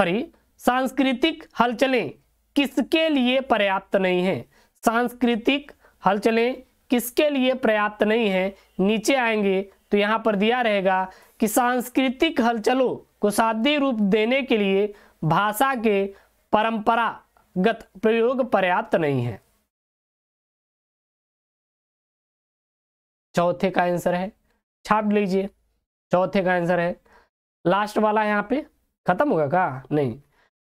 सॉरी सांस्कृतिक हलचलें किसके लिए पर्याप्त नहीं है सांस्कृतिक हलचलें किसके लिए पर्याप्त नहीं है नीचे आएंगे तो यहाँ पर दिया रहेगा कि सांस्कृतिक हलचलों को शादी रूप देने के लिए भाषा के परंपरागत प्रयोग पर्याप्त नहीं है चौथे का आंसर है छाप लीजिए चौथे का आंसर है लास्ट वाला यहाँ पे खत्म होगा का नहीं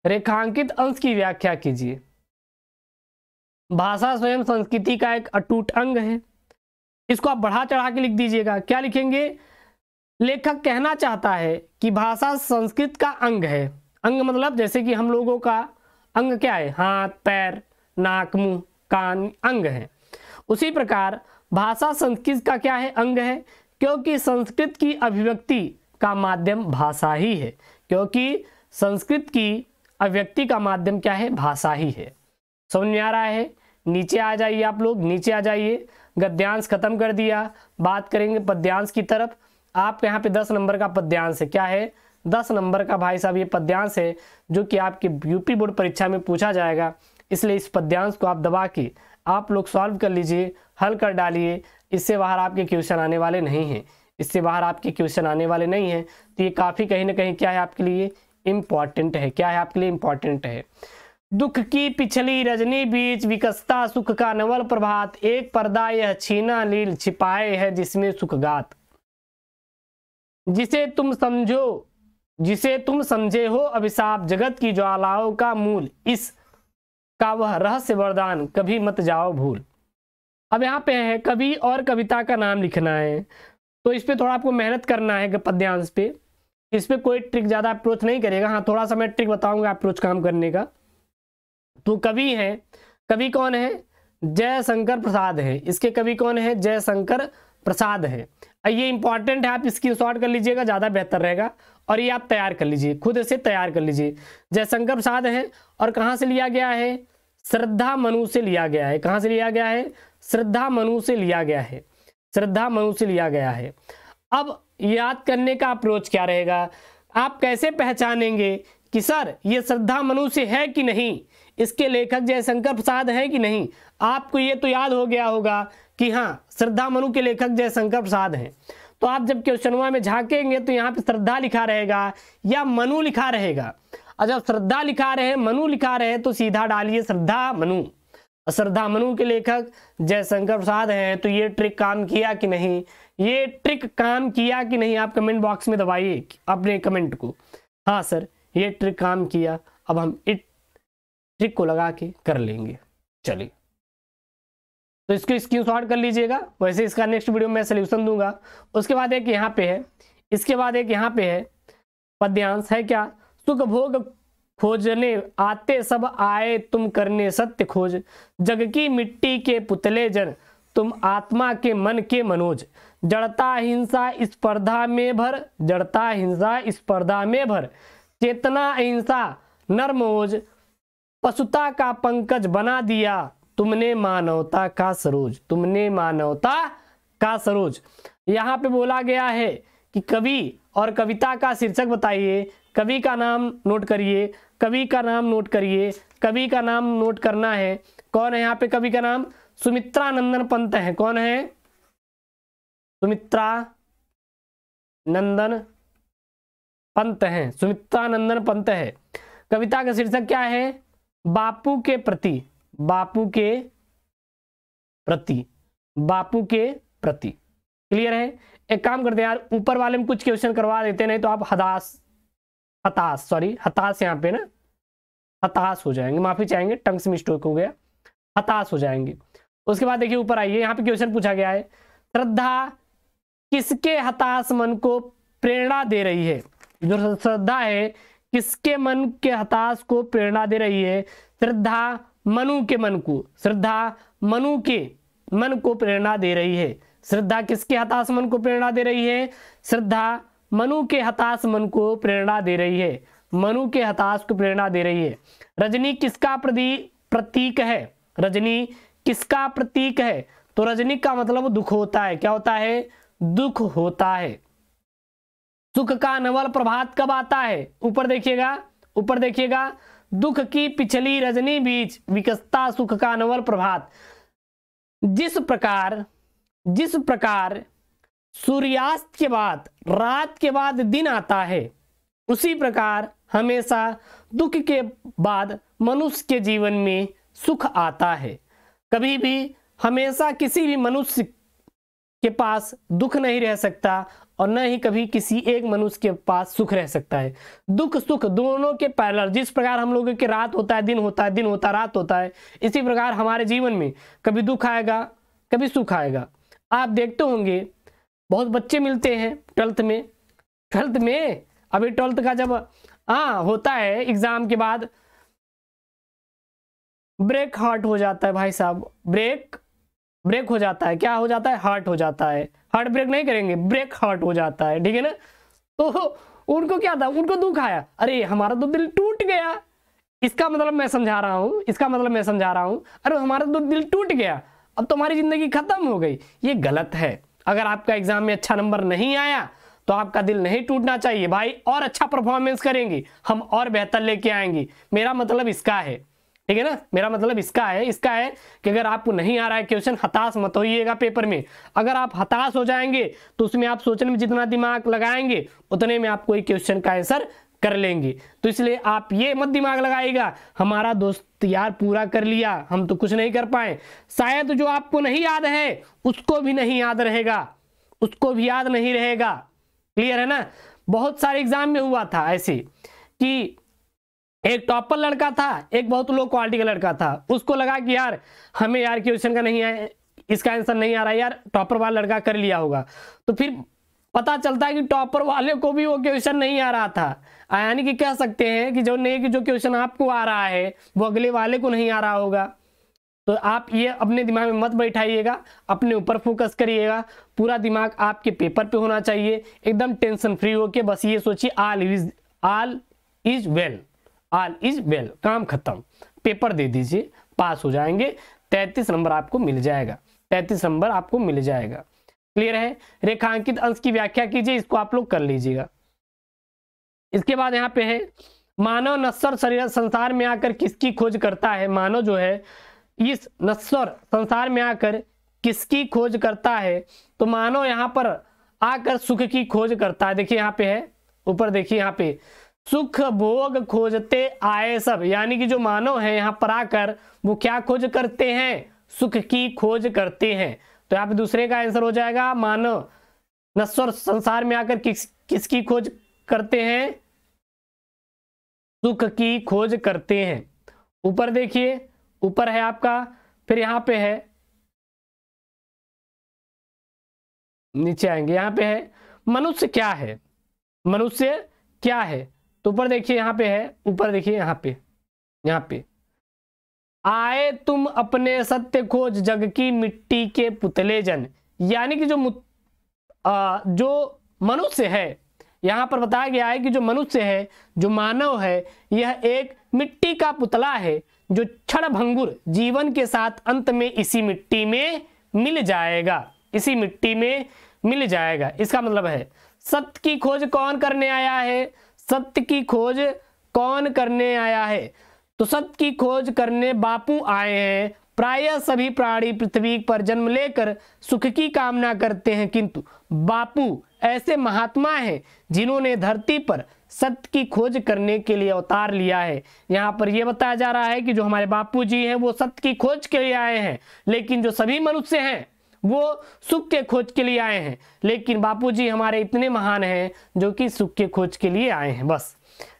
रेखांकित अंश की व्याख्या कीजिए भाषा स्वयं संस्कृति का एक अटूट अंग है इसको आप बढ़ा चढ़ा के लिख दीजिएगा क्या लिखेंगे लेखक कहना चाहता है कि भाषा संस्कृत का अंग है अंग मतलब जैसे कि हम लोगों का अंग क्या है हाथ पैर नाक मुंह कान अंग है उसी प्रकार भाषा संस्कृत का क्या है अंग है क्योंकि संस्कृत की अभिव्यक्ति का माध्यम भाषा ही है क्योंकि संस्कृत की अभिव्यक्ति का माध्यम क्या है भाषा ही है समझ में आ रहा है नीचे आ जाइए आप लोग नीचे आ जाइए गद्यांश खत्म कर दिया बात करेंगे पद्यांश की तरफ आपके यहाँ पे दस नंबर का पद्यांश है क्या है दस नंबर का भाई साहब ये पद्यांश है जो कि आपके यूपी बोर्ड परीक्षा में पूछा जाएगा इसलिए इस पद्यांश को आप दबा के आप लोग सॉल्व कर लीजिए हल कर डालिए इससे बाहर आपके क्वेश्चन आने वाले नहीं हैं इससे बाहर आपके क्वेश्चन आने वाले नहीं हैं तो ये काफ़ी कहीं ना कहीं क्या है आपके लिए इम्पॉर्टेंट है क्या है आपके लिए इम्पॉर्टेंट है दुख की पिछली रजनी बीच विकसता सुख का नवल प्रभात एक पर्दा यह छीना लील छिपाए है जिसमें सुखगात जिसे तुम समझो जिसे तुम समझे हो अभिशाप जगत की ज्वालाओं का मूल इस का वह रहस्य वरदान कभी मत जाओ भूल अब यहाँ पे है कवि और कविता का नाम लिखना है तो इस पर थोड़ा आपको मेहनत करना है पद्यांश पे इस पर कोई ट्रिक ज़्यादा अप्रोच नहीं करेगा हाँ थोड़ा सा मैं ट्रिक बताऊंगा अप्रोच काम करने का तो कवि हैं कवि कौन है जय शंकर प्रसाद है इसके कवि कौन है जय शंकर प्रसाद है ये इंपॉर्टेंट है आप स्क्रीन शॉट कर लीजिएगा ज़्यादा बेहतर रहेगा और ये आप तैयार कर लीजिए खुद से तैयार कर लीजिए जयशंकर प्रसाद हैं और कहाँ से लिया गया है श्रद्धा मनु से लिया गया है कहाँ से लिया गया है श्रद्धा मनु से लिया गया है श्रद्धा मनु से लिया गया है अब याद करने का अप्रोच क्या रहेगा आप कैसे पहचानेंगे कि सर ये श्रद्धा मनु से है कि नहीं इसके लेखक जयशंकर प्रसाद हैं कि नहीं आपको ये तो याद हो गया होगा कि हाँ श्रद्धा मनु के लेखक जयशंकर प्रसाद हैं तो आप जब क्वेश्चन में झांकेंगे तो यहाँ पे श्रद्धा लिखा रहेगा या मनु लिखा रहेगा और जब श्रद्धा लिखा रहे मनु लिखा रहे तो सीधा डालिए श्रद्धा मनु मनु के लेखक जयशंकर प्रसाद हैं तो ये ट्रिक काम किया कि नहीं ये ट्रिक काम किया कि नहीं आप कमेंट बॉक्स में दबाइए अपने कमेंट को हाँ सर ये ट्रिक काम किया अब हम इट ट्रिक को लगा के कर लेंगे चलिए तो इसको स्क्रीन स्क्रीनशॉट कर लीजिएगा वैसे इसका नेक्स्ट वीडियो में सोल्यूशन दूंगा उसके बाद एक यहाँ पे है इसके बाद एक यहाँ पे है पद्यांश है क्या सुख भोग खोजने आते सब आए तुम करने सत्य खोज जग की मिट्टी के पुतले जन तुम आत्मा के मन के मनोज जड़ता हिंसा स्पर्धा में भर जड़ता हिंसा स्पर्धा में भर चेतना अहिंसा नरमोज पशुता का पंकज बना दिया तुमने मानवता का सरोज तुमने मानवता का सरोज यहाँ पे बोला गया है कि कवि और कविता का शीर्षक बताइए कवि का नाम नोट करिए कवि का नाम नोट करिए कवि का नाम नोट करना है कौन है यहाँ पे कवि का नाम सुमित्रा नंदन पंत है कौन है सुमित्रा नंदन पंत है सुमित्रा नंदन पंत है कविता का शीर्षक क्या है बापू के प्रति बापू के प्रति बापू के प्रति क्लियर है एक काम करते हैं यार ऊपर वाले में कुछ क्वेश्चन करवा देते नहीं तो आप हदास हताश सॉरी हताश यहाँ पे ना हताश हो जाएंगे माफी चाहेंगे टंग से मिस्टेक हो गया हताश हो जाएंगे उसके बाद देखिए ऊपर आइए यहाँ पे क्वेश्चन पूछा गया है श्रद्धा किसके हताश मन को प्रेरणा दे रही है जो श्रद्धा है किसके मन के हताश को प्रेरणा दे रही है श्रद्धा मनु के मन को श्रद्धा मनु के मन को प्रेरणा दे रही है श्रद्धा किसके हताश मन को प्रेरणा दे रही है श्रद्धा मनु के हताश मन को प्रेरणा दे रही है मनु के हताश को प्रेरणा दे रही है रजनी किसका प्रतीक है रजनी किसका प्रतीक है तो रजनी का मतलब दुख होता है क्या होता है दुख होता है सुख का नवल प्रभात कब आता है ऊपर देखिएगा ऊपर देखिएगा दुख की पिछली रजनी बीच विकसता सुख का नवल प्रभात जिस प्रकार जिस प्रकार सूर्यास्त के बाद रात के बाद दिन आता है उसी प्रकार हमेशा दुख के बाद मनुष्य के जीवन में सुख आता है कभी भी हमेशा किसी भी मनुष्य के पास दुख नहीं रह सकता और न ही कभी किसी एक मनुष्य के पास सुख रह सकता है दुख सुख दोनों के पैरल जिस प्रकार हम लोगों के रात होता है दिन होता है दिन होता है रात होता है इसी प्रकार हमारे जीवन में कभी दुख आएगा कभी सुख आएगा आप देखते होंगे बहुत बच्चे मिलते हैं ट्वेल्थ में ट्वेल्थ में अभी ट्वेल्थ का जब हाँ होता है एग्जाम के बाद ब्रेक हार्ट हो जाता है भाई साहब ब्रेक ब्रेक हो जाता है क्या हो जाता है हार्ट हो जाता है हार्ट ब्रेक नहीं करेंगे ब्रेक हार्ट हो जाता है ठीक है ना तो उनको क्या था उनको दुख आया अरे हमारा तो दिल टूट गया इसका मतलब मैं समझा रहा हूँ इसका मतलब मैं समझा रहा हूँ अरे हमारा तो दिल टूट गया अब तुम्हारी जिंदगी खत्म हो गई ये गलत है अगर आपका एग्जाम में अच्छा नंबर नहीं आया तो आपका दिल नहीं टूटना चाहिए भाई और अच्छा परफॉर्मेंस करेंगे हम और बेहतर लेके आएंगे मेरा मतलब इसका है ठीक है ना मेरा मतलब इसका है इसका है कि अगर आपको नहीं आ रहा है क्वेश्चन हताश मत होइएगा पेपर में अगर आप हताश हो जाएंगे तो उसमें आप सोचने में जितना दिमाग लगाएंगे उतने में आपको क्वेश्चन का आंसर कर लेंगे तो इसलिए आप ये मत दिमाग लगाएगा हमारा दोस्त यार पूरा कर लिया हम तो कुछ नहीं कर पाए शायद जो आपको नहीं याद है उसको भी नहीं याद रहेगा उसको भी याद नहीं रहेगा क्लियर है ना बहुत सारे एग्जाम में हुआ था ऐसे कि एक टॉपर लड़का था एक बहुत लो क्वालिटी का लड़का था उसको लगा कि यार हमें यार क्वेश्चन का नहीं आया इसका आंसर नहीं आ रहा यार टॉपर वाला लड़का कर लिया होगा तो फिर पता चलता है कि टॉपर वाले को भी वो क्वेश्चन नहीं आ रहा था यानी कि कह सकते हैं कि जो नहीं की जो क्वेश्चन आपको आ रहा है वो अगले वाले को नहीं आ रहा होगा तो आप ये अपने दिमाग में मत बैठाइएगा अपने ऊपर फोकस करिएगा पूरा दिमाग आपके पेपर पे होना चाहिए एकदम टेंशन फ्री होके बस ये सोचिए all is all is well all is well काम खत्म पेपर दे दीजिए पास हो जाएंगे तैतीस नंबर आपको मिल जाएगा तैतीस नंबर आपको मिल जाएगा क्लियर है रेखांकित अंश की व्याख्या कीजिए इसको आप लोग कर लीजिएगा इसके बाद यहाँ पे है मानव नस्सर शरीर संसार में आकर किसकी खोज करता है मानव जो है इस नस्सर संसार में आकर किसकी खोज करता है तो मानव यहाँ पर आकर सुख की खोज करता है देखिए यहाँ पे है ऊपर देखिए यहाँ पे सुख भोग खोजते आए सब यानी कि जो मानव है यहाँ पर आकर वो क्या खोज करते हैं सुख की खोज करते हैं तो यहाँ पे दूसरे का आंसर हो जाएगा मानव नस्वर संसार में आकर किस किसकी खोज करते हैं सुख की खोज करते हैं ऊपर देखिए ऊपर है आपका फिर यहाँ पे है नीचे आएंगे यहाँ पे है मनुष्य क्या है मनुष्य क्या है तो ऊपर देखिए यहां पे है ऊपर देखिए यहां पे यहाँ पे आए तुम अपने सत्य खोज जग की मिट्टी के पुतले जन यानी कि जो आ, जो मनुष्य है यहाँ पर बताया गया है कि जो मनुष्य है जो मानव है यह एक मिट्टी का पुतला है जो क्षण भंगुर जीवन के साथ अंत में इसी मिट्टी में मिल जाएगा इसी मिट्टी में मिल जाएगा इसका मतलब है सत्य की खोज कौन करने आया है सत्य की खोज कौन करने आया है तो सत्य की खोज करने बापू आए हैं प्राय सभी प्राणी पृथ्वी पर जन्म लेकर सुख की कामना करते हैं किंतु बापू ऐसे महात्मा हैं जिन्होंने धरती पर सत्य की खोज करने के लिए अवतार लिया है यहाँ पर यह बताया जा रहा है कि जो हमारे बापू जी हैं वो सत्य की खोज के लिए आए हैं लेकिन जो सभी मनुष्य हैं वो सुख के खोज के लिए आए हैं लेकिन बापूजी हमारे इतने महान हैं जो कि सुख के खोज के लिए आए हैं बस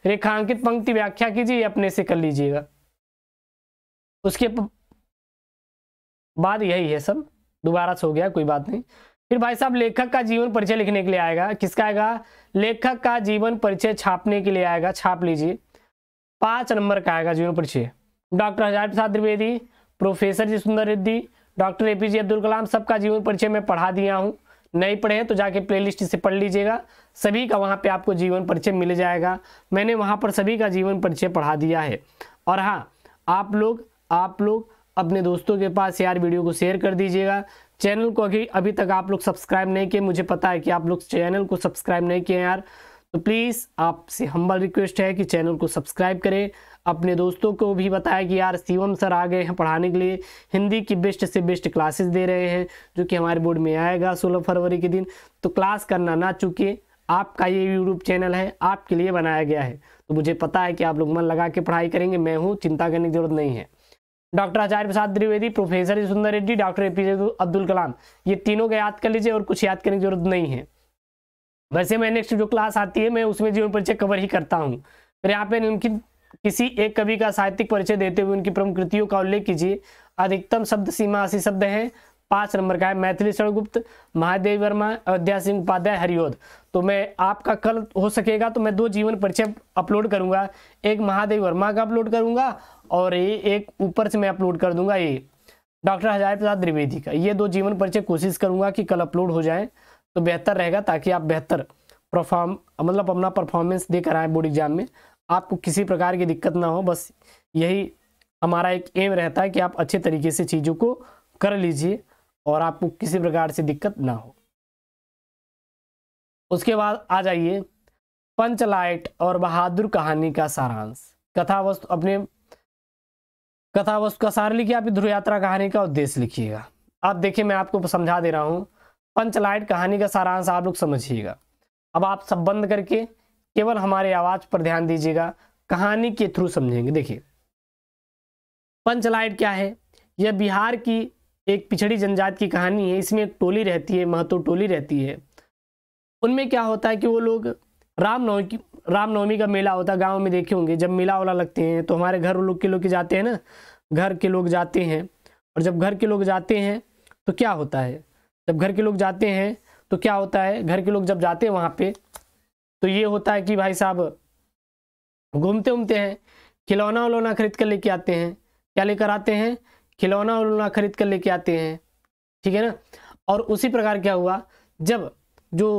रेखांकित पंक्ति व्याख्या कीजिए अपने से कर लीजिएगा उसके बाद यही है सब दोबारा से हो गया कोई बात नहीं फिर भाई साहब लेखक का जीवन परिचय लिखने के लिए आएगा किसका आएगा लेखक का जीवन परिचय छापने के लिए आएगा छाप लीजिए पांच नंबर का आएगा जीवन परिचय डॉक्टर हजार प्रसाद Dwivedi professor G Sundar Reddy doctor A P Abdul Kalam सबका जीवन परिचय मैं पढ़ा दिया हूँ नहीं पढ़े तो जाके प्लेलिस्ट से पढ़ लीजिएगा सभी का वहाँ पे आपको जीवन परिचय मिल जाएगा मैंने वहाँ पर सभी का जीवन परिचय पढ़ा दिया है और हाँ आप लोग आप लोग अपने दोस्तों के पास यार वीडियो को शेयर कर दीजिएगा चैनल को अभी अभी तक आप लोग सब्सक्राइब नहीं किए मुझे पता है कि आप लोग चैनल को सब्सक्राइब नहीं किए यार तो प्लीज़ आपसे हम्बल रिक्वेस्ट है कि चैनल को सब्सक्राइब करें अपने दोस्तों को भी बताएं कि यार शिवम सर आ गए हैं पढ़ाने के लिए हिंदी की बेस्ट से बेस्ट क्लासेस दे रहे हैं जो कि हमारे बोर्ड में आएगा सोलह फरवरी के दिन तो क्लास करना ना चूके आपका ये यूट्यूब चैनल है आपके लिए बनाया गया है तो मुझे पता है कि आप लोग मन लगा के पढ़ाई करेंगे मैं हूँ चिंता करने की जरूरत नहीं है doctor Acharya Prasad Trivedi professor Sundar Reddy doctor APJ Abdul Kalam ये तीनों का याद कर लीजिए और कुछ याद करने की जरूरत नहीं है वैसे मैं नेक्स्ट जो क्लास आती है मैं उसमें जीवन परिचय कवर ही करता हूँ फिर यहाँ पे उनकी किसी एक कवि का साहित्यिक परिचय देते हुए उनकी प्रमुख कृतियों का उल्लेख कीजिए अधिकतम शब्द सीमा अस्सी शब्द है पांच नंबर का है मैथिली शरणगुप्त महादेव वर्मा अयोध्या सिंह उपाध्याय हरिओद तो मैं आपका कल हो सकेगा तो मैं दो जीवन परिचय अपलोड करूंगा एक महादेव वर्मा का अपलोड करूंगा और ये एक ऊपर से मैं अपलोड कर दूंगा ये डॉक्टर हजार प्रसाद द्विवेदी का ये दो जीवन परिचय कोशिश करूंगा कि कल अपलोड हो जाए तो बेहतर रहेगा ताकि आप बेहतर परफॉर्म मतलब अपना परफॉर्मेंस देकर आए बोर्ड एग्जाम में आपको किसी प्रकार की दिक्कत ना हो बस यही हमारा एक एम रहता है कि आप अच्छे तरीके से चीज़ों को कर लीजिए और आपको किसी प्रकार से दिक्कत ना हो उसके बाद आ जाइए पंचलाइट और बहादुर कहानी का सारांश कथा वस्तु अपने कथा वस्तु का सार लिखिए आप ध्रुव यात्रा कहानी का उद्देश्य लिखिएगा अब देखिए मैं आपको समझा दे रहा हूँ पंचलाइट कहानी का सारांश आप लोग समझिएगा अब आप सब बंद करके केवल हमारे आवाज पर ध्यान दीजिएगा कहानी के थ्रू समझेंगे देखिए पंचलाइट क्या है यह बिहार की एक पिछड़ी जनजाति की कहानी है इसमें एक टोली रहती है महत्व टोली रहती है उनमें क्या होता है कि वो लोग रामनवमी की रामनवमी का मेला होता है गाँव में देखे होंगे जब मेला वाला लगते हैं तो हमारे घर लोग के लोग जाते हैं ना घर के लोग जाते हैं और जब घर के लोग जाते हैं तो क्या होता है जब घर के लोग जाते हैं तो क्या होता है घर के लोग जब जाते हैं वहाँ पे तो ये होता है कि भाई साहब घूमते उमते हैं खिलौना उलौना खरीद कर लेके आते हैं क्या लेकर आते हैं खिलौना उलौना खरीद कर लेके आते हैं ठीक है ना और उसी प्रकार क्या हुआ जब जो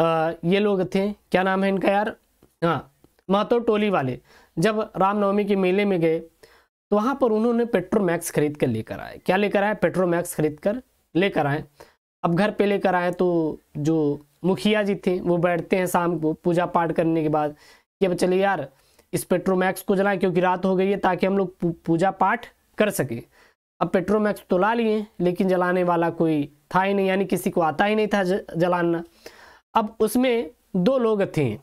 ये लोग थे क्या नाम है इनका यार हाँ महतो टोली वाले जब रामनवमी के मेले में गए तो वहाँ पर उन्होंने पेट्रोमैक्स खरीद कर लेकर आए क्या लेकर आए पेट्रोमैक्स खरीद कर लेकर आए अब घर पे लेकर आए तो जो मुखिया जी थे वो बैठते हैं शाम को पूजा पाठ करने के बाद कि अब चलिए यार इस पेट्रोमैक्स को जलाएं क्योंकि रात हो गई है ताकि हम लोग पूजा पाठ कर सकें अब पेट्रोमैक्स तो ला लिए लेकिन जलाने वाला कोई था ही नहीं यानी किसी को आता ही नहीं था जलाना अब उसमें दो लोग थे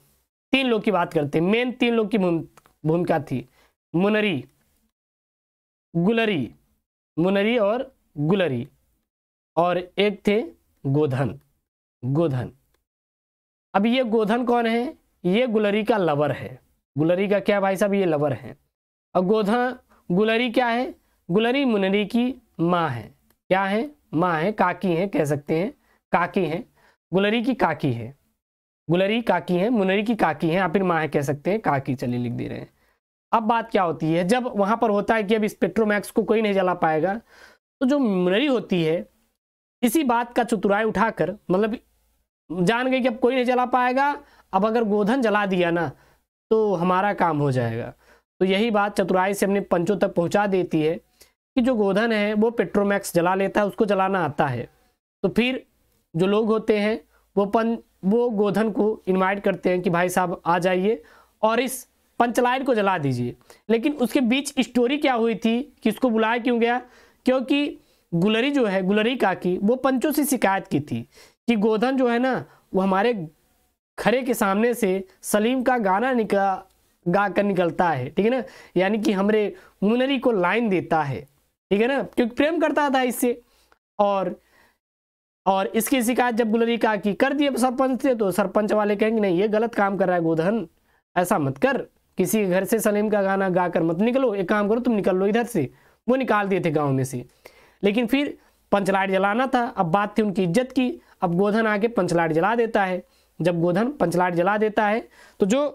तीन लोग की बात करते हैं मेन तीन लोग की भूमिका थी मुनरी गुलरी मुनरी और गुलरी और एक थे गोधन गोधन अब ये गोधन कौन है ये गुलरी का लवर है गुलरी का क्या भाई साहब ये लवर है और गोधन गुलरी क्या है गुलरी मुनरी की माँ है क्या है माँ है काकी हैं कह सकते हैं काकी हैं गुलरी की काकी है गुलरी काकी है मुनरी की काकी है या फिर माँ कह सकते हैं काकी चलिए लिख दे रहे हैं अब बात क्या होती है जब वहां पर होता है कि अब स्पेक्ट्रोमैक्स को कोई नहीं जला पाएगा तो जो मुनरी होती है इसी बात का चतुराई उठाकर मतलब जान गई कि अब कोई नहीं जला पाएगा अब अगर गोधन जला दिया ना तो हमारा काम हो जाएगा तो यही बात चतुराई से हमने पंचों तक पहुंचा देती है कि जो गोधन है वो पेट्रोमैक्स जला लेता है उसको जलाना आता है तो फिर जो लोग होते हैं वो पन वो गोधन को इनवाइट करते हैं कि भाई साहब आ जाइए और इस पंचलाइट को जला दीजिए लेकिन उसके बीच स्टोरी क्या हुई थी कि उसको बुलाया क्यों गया क्योंकि गुलरी जो है गुलरी काकी वो पंचों से शिकायत की थी कि गोधन जो है ना वो हमारे खरे के सामने से सलीम का गाना निकला गा कर निकलता है ठीक है ना यानी कि हमरे मुनरी को लाइन देता है ठीक है ना क्योंकि प्रेम करता था इससे और और इसकी शिकायत जब बुलरी कहा कि कर दिए सरपंच से तो सरपंच वाले कहेंगे नहीं ये गलत काम कर रहा है गोधन ऐसा मत कर किसी घर से सलीम का गाना गा कर मत निकलो एक काम करो तुम निकल लो इधर से वो निकाल दिए थे गाँव में से लेकिन फिर पंचलाट जलाना था अब बात थी उनकी इज्जत की अब गोधन आके पंचलाट जला देता है जब गोधन पंचलाट जला देता है तो जो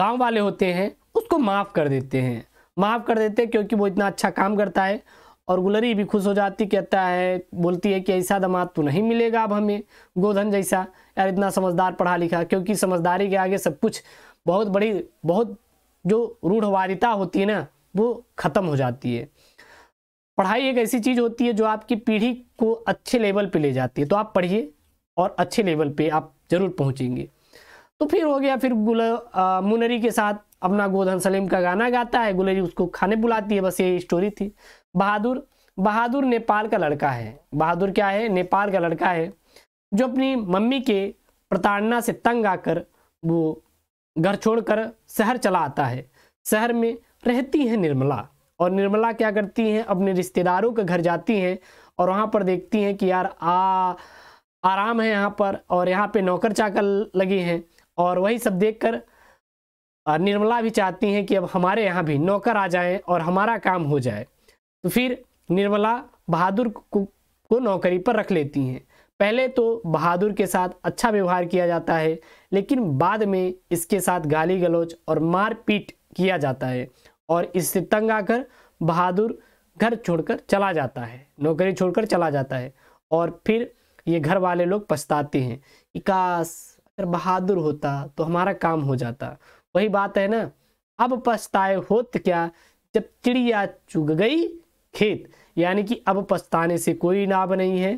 गाँव वाले होते हैं उसको माफ़ कर देते हैं माफ़ कर देते हैं क्योंकि वो इतना अच्छा काम करता है और गुलरी भी खुश हो जाती कहता है बोलती है कि ऐसा दामाद तो नहीं मिलेगा अब हमें गोधन जैसा यार इतना समझदार पढ़ा लिखा क्योंकि समझदारी के आगे सब कुछ बहुत बड़ी बहुत जो रूढ़वादिता होती है ना वो ख़त्म हो जाती है पढ़ाई एक ऐसी चीज़ होती है जो आपकी पीढ़ी को अच्छे लेवल पे ले जाती है तो आप पढ़िए और अच्छे लेवल पे आप ज़रूर पहुँचेंगे तो फिर हो गया फिर गुल मुनरी के साथ अपना गोधन सलीम का गाना गाता है गुलरी उसको खाने बुलाती है बस ये स्टोरी थी बहादुर बहादुर नेपाल का लड़का है बहादुर क्या है नेपाल का लड़का है जो अपनी मम्मी के प्रताड़ना से तंग आकर वो घर छोड़कर शहर चला आता है शहर में रहती है निर्मला और निर्मला क्या करती हैं अपने रिश्तेदारों के घर जाती हैं और वहाँ पर देखती हैं कि यार आ आराम है यहाँ पर और यहाँ पे नौकर चाकर लगे हैं और वही सब देखकर निर्मला भी चाहती हैं कि अब हमारे यहाँ भी नौकर आ जाएं और हमारा काम हो जाए तो फिर निर्मला बहादुर को, को नौकरी पर रख लेती हैं पहले तो बहादुर के साथ अच्छा व्यवहार किया जाता है लेकिन बाद में इसके साथ गाली गलौच और मारपीट किया जाता है और इससे तंग आकर बहादुर घर छोड़कर चला जाता है नौकरी छोड़कर चला जाता है और फिर ये घर वाले लोग पछताते हैं कि काश अगर बहादुर होता तो हमारा काम हो जाता वही बात है ना अब पछताए होत क्या जब चिड़िया चुग गई खेत यानी कि अब पछताने से कोई नाभ नहीं है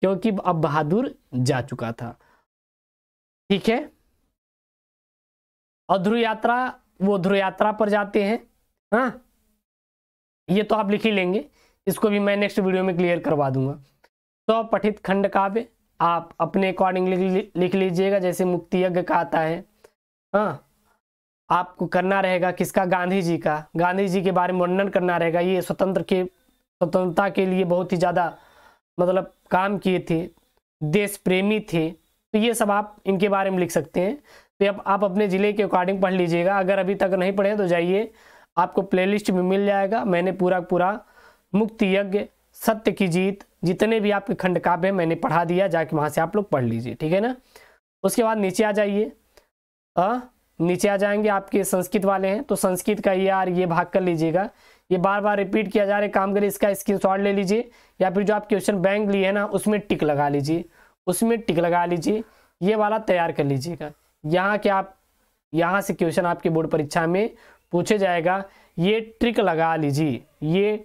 क्योंकि अब बहादुर जा चुका था ठीक है और ध्रुव यात्रा वो ध्रुव यात्रा पर जाते हैं हाँ ये तो आप लिख ही लेंगे इसको भी मैं नेक्स्ट वीडियो में क्लियर करवा दूंगा तो पठित खंड काव्य आप अपने अकॉर्डिंग लिख लीजिएगा जैसे मुक्ति यज्ञ का आता है हाँ आपको करना रहेगा किसका गांधी जी का गांधी जी के बारे में वर्णन करना रहेगा ये स्वतंत्र के स्वतंत्रता के लिए बहुत ही ज़्यादा मतलब काम किए थे देश प्रेमी थे तो ये सब आप इनके बारे में लिख सकते हैं तो आप, आप अपने ज़िले के अकॉर्डिंग पढ़ लीजिएगा अगर अभी तक नहीं पढ़े तो जाइए आपको प्ले में मिल जाएगा मैंने पूरा पूरा मुक्ति यज्ञ सत्य की जीत जितने भी आपके खंड काव्य मैंने पढ़ा दिया जाके वहाँ से आप लोग पढ़ लीजिए ठीक है ना उसके बाद नीचे आ जाइए नीचे आ जाएंगे आपके संस्कृत वाले हैं तो संस्कृत का ये आर ये भाग कर लीजिएगा ये बार बार रिपीट किया जा रहा है काम करिए इसका शॉट ले लीजिए या फिर जो आप क्वेश्चन बैंक लिए है ना उसमें टिक लगा लीजिए उसमें टिक लगा लीजिए ये वाला तैयार कर लीजिएगा यहाँ के आप यहाँ से क्वेश्चन आपके बोर्ड परीक्षा में पूछे जाएगा ये ट्रिक लगा लीजिए ये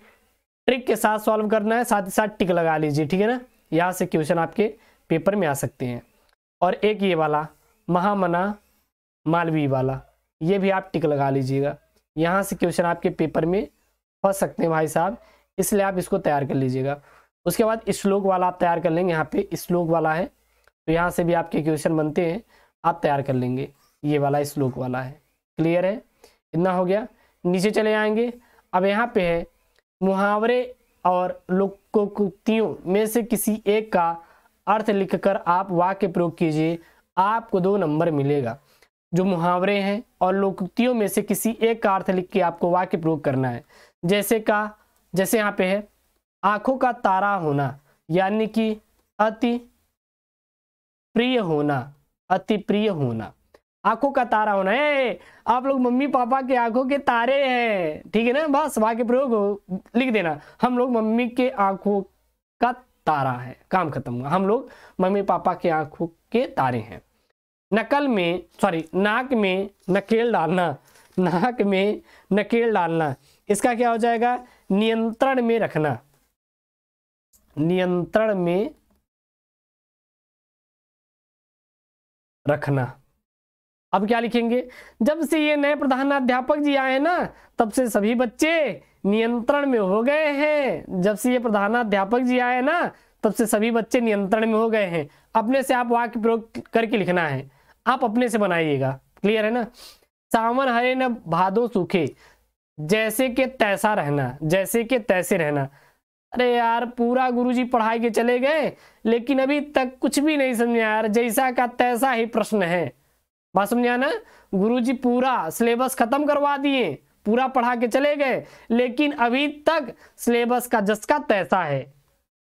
ट्रिक के साथ सॉल्व करना है साथ ही साथ टिक लगा लीजिए ठीक है ना यहाँ से क्वेश्चन आपके पेपर में आ सकते हैं और एक ये वाला महामना मालवी वाला ये भी आप टिक लगा लीजिएगा यहाँ से क्वेश्चन आपके पेपर में फंस सकते हैं भाई साहब इसलिए आप इसको तैयार कर लीजिएगा उसके बाद श्लोक वाला आप तैयार कर लेंगे यहाँ पे श्लोक वाला है तो यहाँ से भी आपके क्वेश्चन बनते हैं आप तैयार कर लेंगे ये वाला श्लोक वाला है क्लियर है इतना हो गया नीचे चले आएंगे अब यहाँ पे है मुहावरे और लोकोक्तियों में से किसी एक का अर्थ लिखकर आप वाक्य प्रयोग कीजिए आपको दो नंबर मिलेगा जो मुहावरे हैं और लोकतियों में से किसी एक का अर्थ लिख के आपको वाक्य प्रयोग करना है जैसे का जैसे यहाँ पे है आंखों का तारा होना यानी कि अति प्रिय होना अति प्रिय होना आंखों का तारा होना है आप लोग मम्मी पापा के आंखों के तारे हैं ठीक है ना बस वाक्य प्रयोग लिख देना हम लोग मम्मी के आंखों का तारा है काम खत्म हुआ हम लोग मम्मी पापा के आंखों के तारे हैं नकल में सॉरी नाक में नकेल डालना नाक में नकेल डालना इसका क्या हो जाएगा नियंत्रण में रखना नियंत्रण में रखना अब क्या लिखेंगे जब से ये नए प्रधानाध्यापक जी आए ना तब से सभी बच्चे नियंत्रण में हो गए हैं जब से ये प्रधानाध्यापक जी आए ना तब से सभी बच्चे नियंत्रण में हो गए हैं अपने से आप वाक्य प्रयोग करके लिखना है आप अपने से बनाइएगा क्लियर है ना सावन हरे न भादो सूखे जैसे के तैसा रहना जैसे के तैसे रहना अरे यार पूरा गुरुजी पढ़ाई के चले गए लेकिन अभी तक कुछ भी नहीं समझा यार जैसा का तैसा ही प्रश्न है बात समझा ना गुरु पूरा सिलेबस खत्म करवा दिए पूरा पढ़ा के चले गए लेकिन अभी तक सिलेबस का जस का तैसा है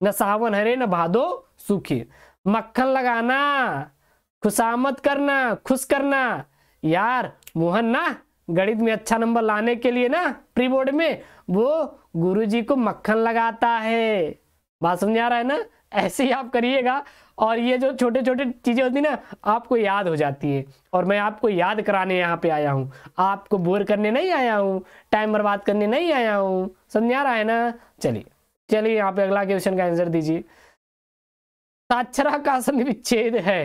न सावन हरे न भादो सूखे मक्खन लगाना खुशामद करना खुश करना यार मोहन ना गणित में अच्छा नंबर लाने के लिए ना प्री बोर्ड में वो गुरुजी को मक्खन लगाता है बात समझ आ रहा है ना ऐसे ही आप करिएगा और ये जो छोटे छोटे चीज़ें होती ना आपको याद हो जाती है और मैं आपको याद कराने यहाँ पे आया हूँ आपको बोर करने नहीं आया हूँ टाइम बर्बाद करने नहीं आया हूँ समझ आ रहा है ना चलिए चलिए यहाँ पे अगला क्वेश्चन का आंसर दीजिए साक्षरा का सन्निविच्छेद है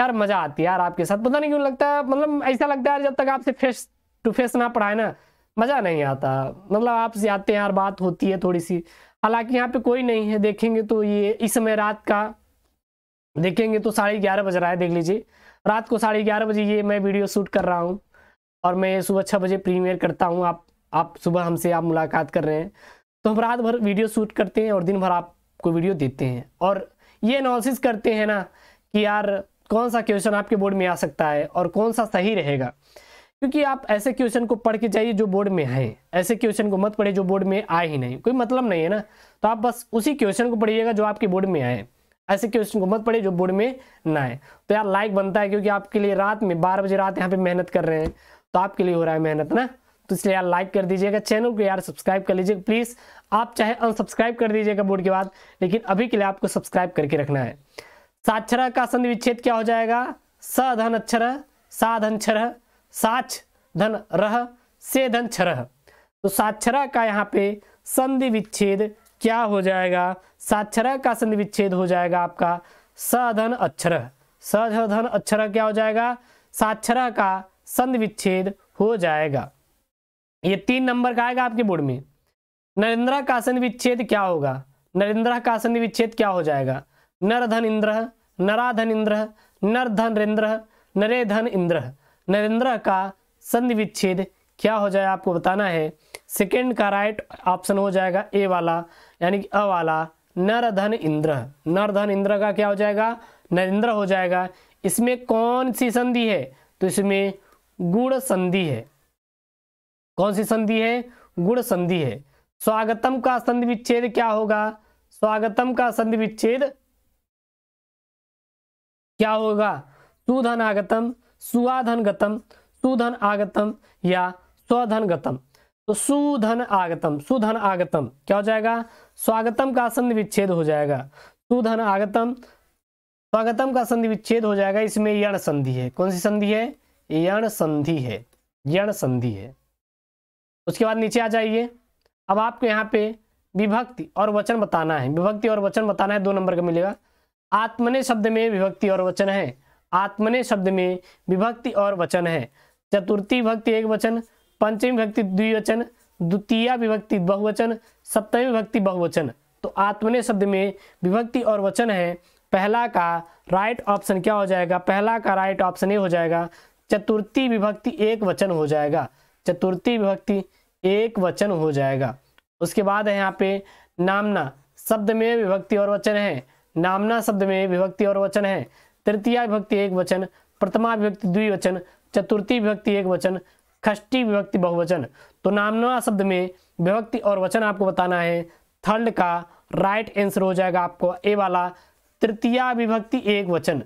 यार मजा आती है यार आपके साथ पता नहीं क्यों लगता है मतलब ऐसा लगता है जब तक आपसे फेस टू फेस ना पढ़ाए ना मजा नहीं आता मतलब आपसे आते हैं यार बात होती है थोड़ी सी हालांकि यहाँ पे कोई नहीं है देखेंगे तो ये इस समय रात का देखेंगे तो साढ़े ग्यारह बज रहा है देख लीजिए रात को साढ़े ग्यारह बजे ये मैं वीडियो शूट कर रहा हूँ और मैं सुबह छः बजे प्रीमियर करता हूँ आप आप सुबह हमसे आप मुलाकात कर रहे हैं तो हम रात भर वीडियो शूट करते हैं और दिन भर आपको वीडियो देते हैं और ये अनालिस करते हैं ना कि यार कौन सा क्वेश्चन आपके बोर्ड में आ सकता है और कौन सा सही रहेगा क्योंकि आप ऐसे क्वेश्चन को पढ़ के जाइए जो बोर्ड में है ऐसे क्वेश्चन को मत पढ़े जो बोर्ड में आए ही नहीं कोई मतलब नहीं है ना तो आप बस उसी क्वेश्चन को पढ़िएगा जो आपके बोर्ड में आए ऐसे क्वेश्चन को मत पढ़े जो बोर्ड में ना आए तो यार लाइक बनता है क्योंकि आपके लिए रात में बारह बजे रात यहाँ पे मेहनत कर रहे हैं तो आपके लिए हो रहा है मेहनत ना तो इसलिए यार लाइक कर दीजिएगा चैनल को यार सब्सक्राइब कर लीजिएगा प्लीज़ आप चाहे अनसब्सक्राइब कर दीजिएगा बोर्ड के बाद लेकिन अभी के लिए आपको सब्सक्राइब करके रखना है साक्षर का संधि विच्छेद क्या हो जाएगा स धन अक्षर सा धन क्षर साक्ष धन रह से धन क्षर तो साक्षर का यहाँ पे संधि विच्छेद क्या हो जाएगा साक्षर का संधि विच्छेद हो जाएगा आपका सधन अक्षर सधन अक्षर क्या हो जाएगा साक्षर का संधि विच्छेद हो जाएगा ये तीन नंबर का आएगा आपके बोर्ड में नरेंद्र का संधि विच्छेद क्या होगा नरेंद्र का संधि विच्छेद क्या हो जाएगा नरधन इंद्र नराधन इंद्र इंद्र नरेधन इंद्र नरेंद्र का संधि विच्छेद क्या हो जाए आपको बताना है सेकेंड का राइट ऑप्शन हो जाएगा ए वाला यानी कि अ वाला नरधन इंद्र नरधन इंद्र का क्या हो जाएगा नरेंद्र हो जाएगा इसमें कौन सी संधि है तो इसमें गुड़ संधि है कौन सी संधि है गुड़ संधि है स्वागतम का संधि विच्छेद क्या होगा स्वागतम का संधि विच्छेद क्या होगा सुधन आगतम सुधन गतम सुधन आगतम या स्वधन गतम तो सुधन आगतम सुधन आगतम क्या हो जाएगा स्वागतम का संधि विच्छेद हो जाएगा सुधन आगतम स्वागतम का संधि विच्छेद हो जाएगा इसमें यण संधि है कौन सी संधि है यण संधि है यण संधि है उसके बाद नीचे आ जाइए अब आपको यहाँ पे विभक्ति और वचन बताना है विभक्ति और वचन बताना है दो नंबर का मिलेगा आत्मने शब्द में विभक्ति और वचन है आत्मने शब्द में विभक्ति और वचन है चतुर्थी विभक्ति एक वचन पंचमी विभक्ति द्विवचन द्वितीय विभक्ति बहुवचन सप्तमी विभक्ति बहुवचन तो आत्मने शब्द में विभक्ति और वचन है पहला का राइट ऑप्शन क्या हो जाएगा पहला का राइट ऑप्शन ये हो जाएगा चतुर्थी विभक्ति एक वचन हो जाएगा चतुर्थी विभक्ति एक वचन हो जाएगा उसके बाद है यहाँ पे नामना शब्द में विभक्ति और वचन है नामना शब्द में विभक्ति और वचन है तृतीय विभक्ति एक वचन प्रथमा विभक्ति द्विवचन चतुर्थी विभक्ति एक वचन खष्टी विभक्ति बहुवचन तो नामना शब्द में विभक्ति और वचन आपको बताना है थर्ड का राइट आंसर हो जाएगा आपको ए वाला तृतीय विभक्ति एक वचन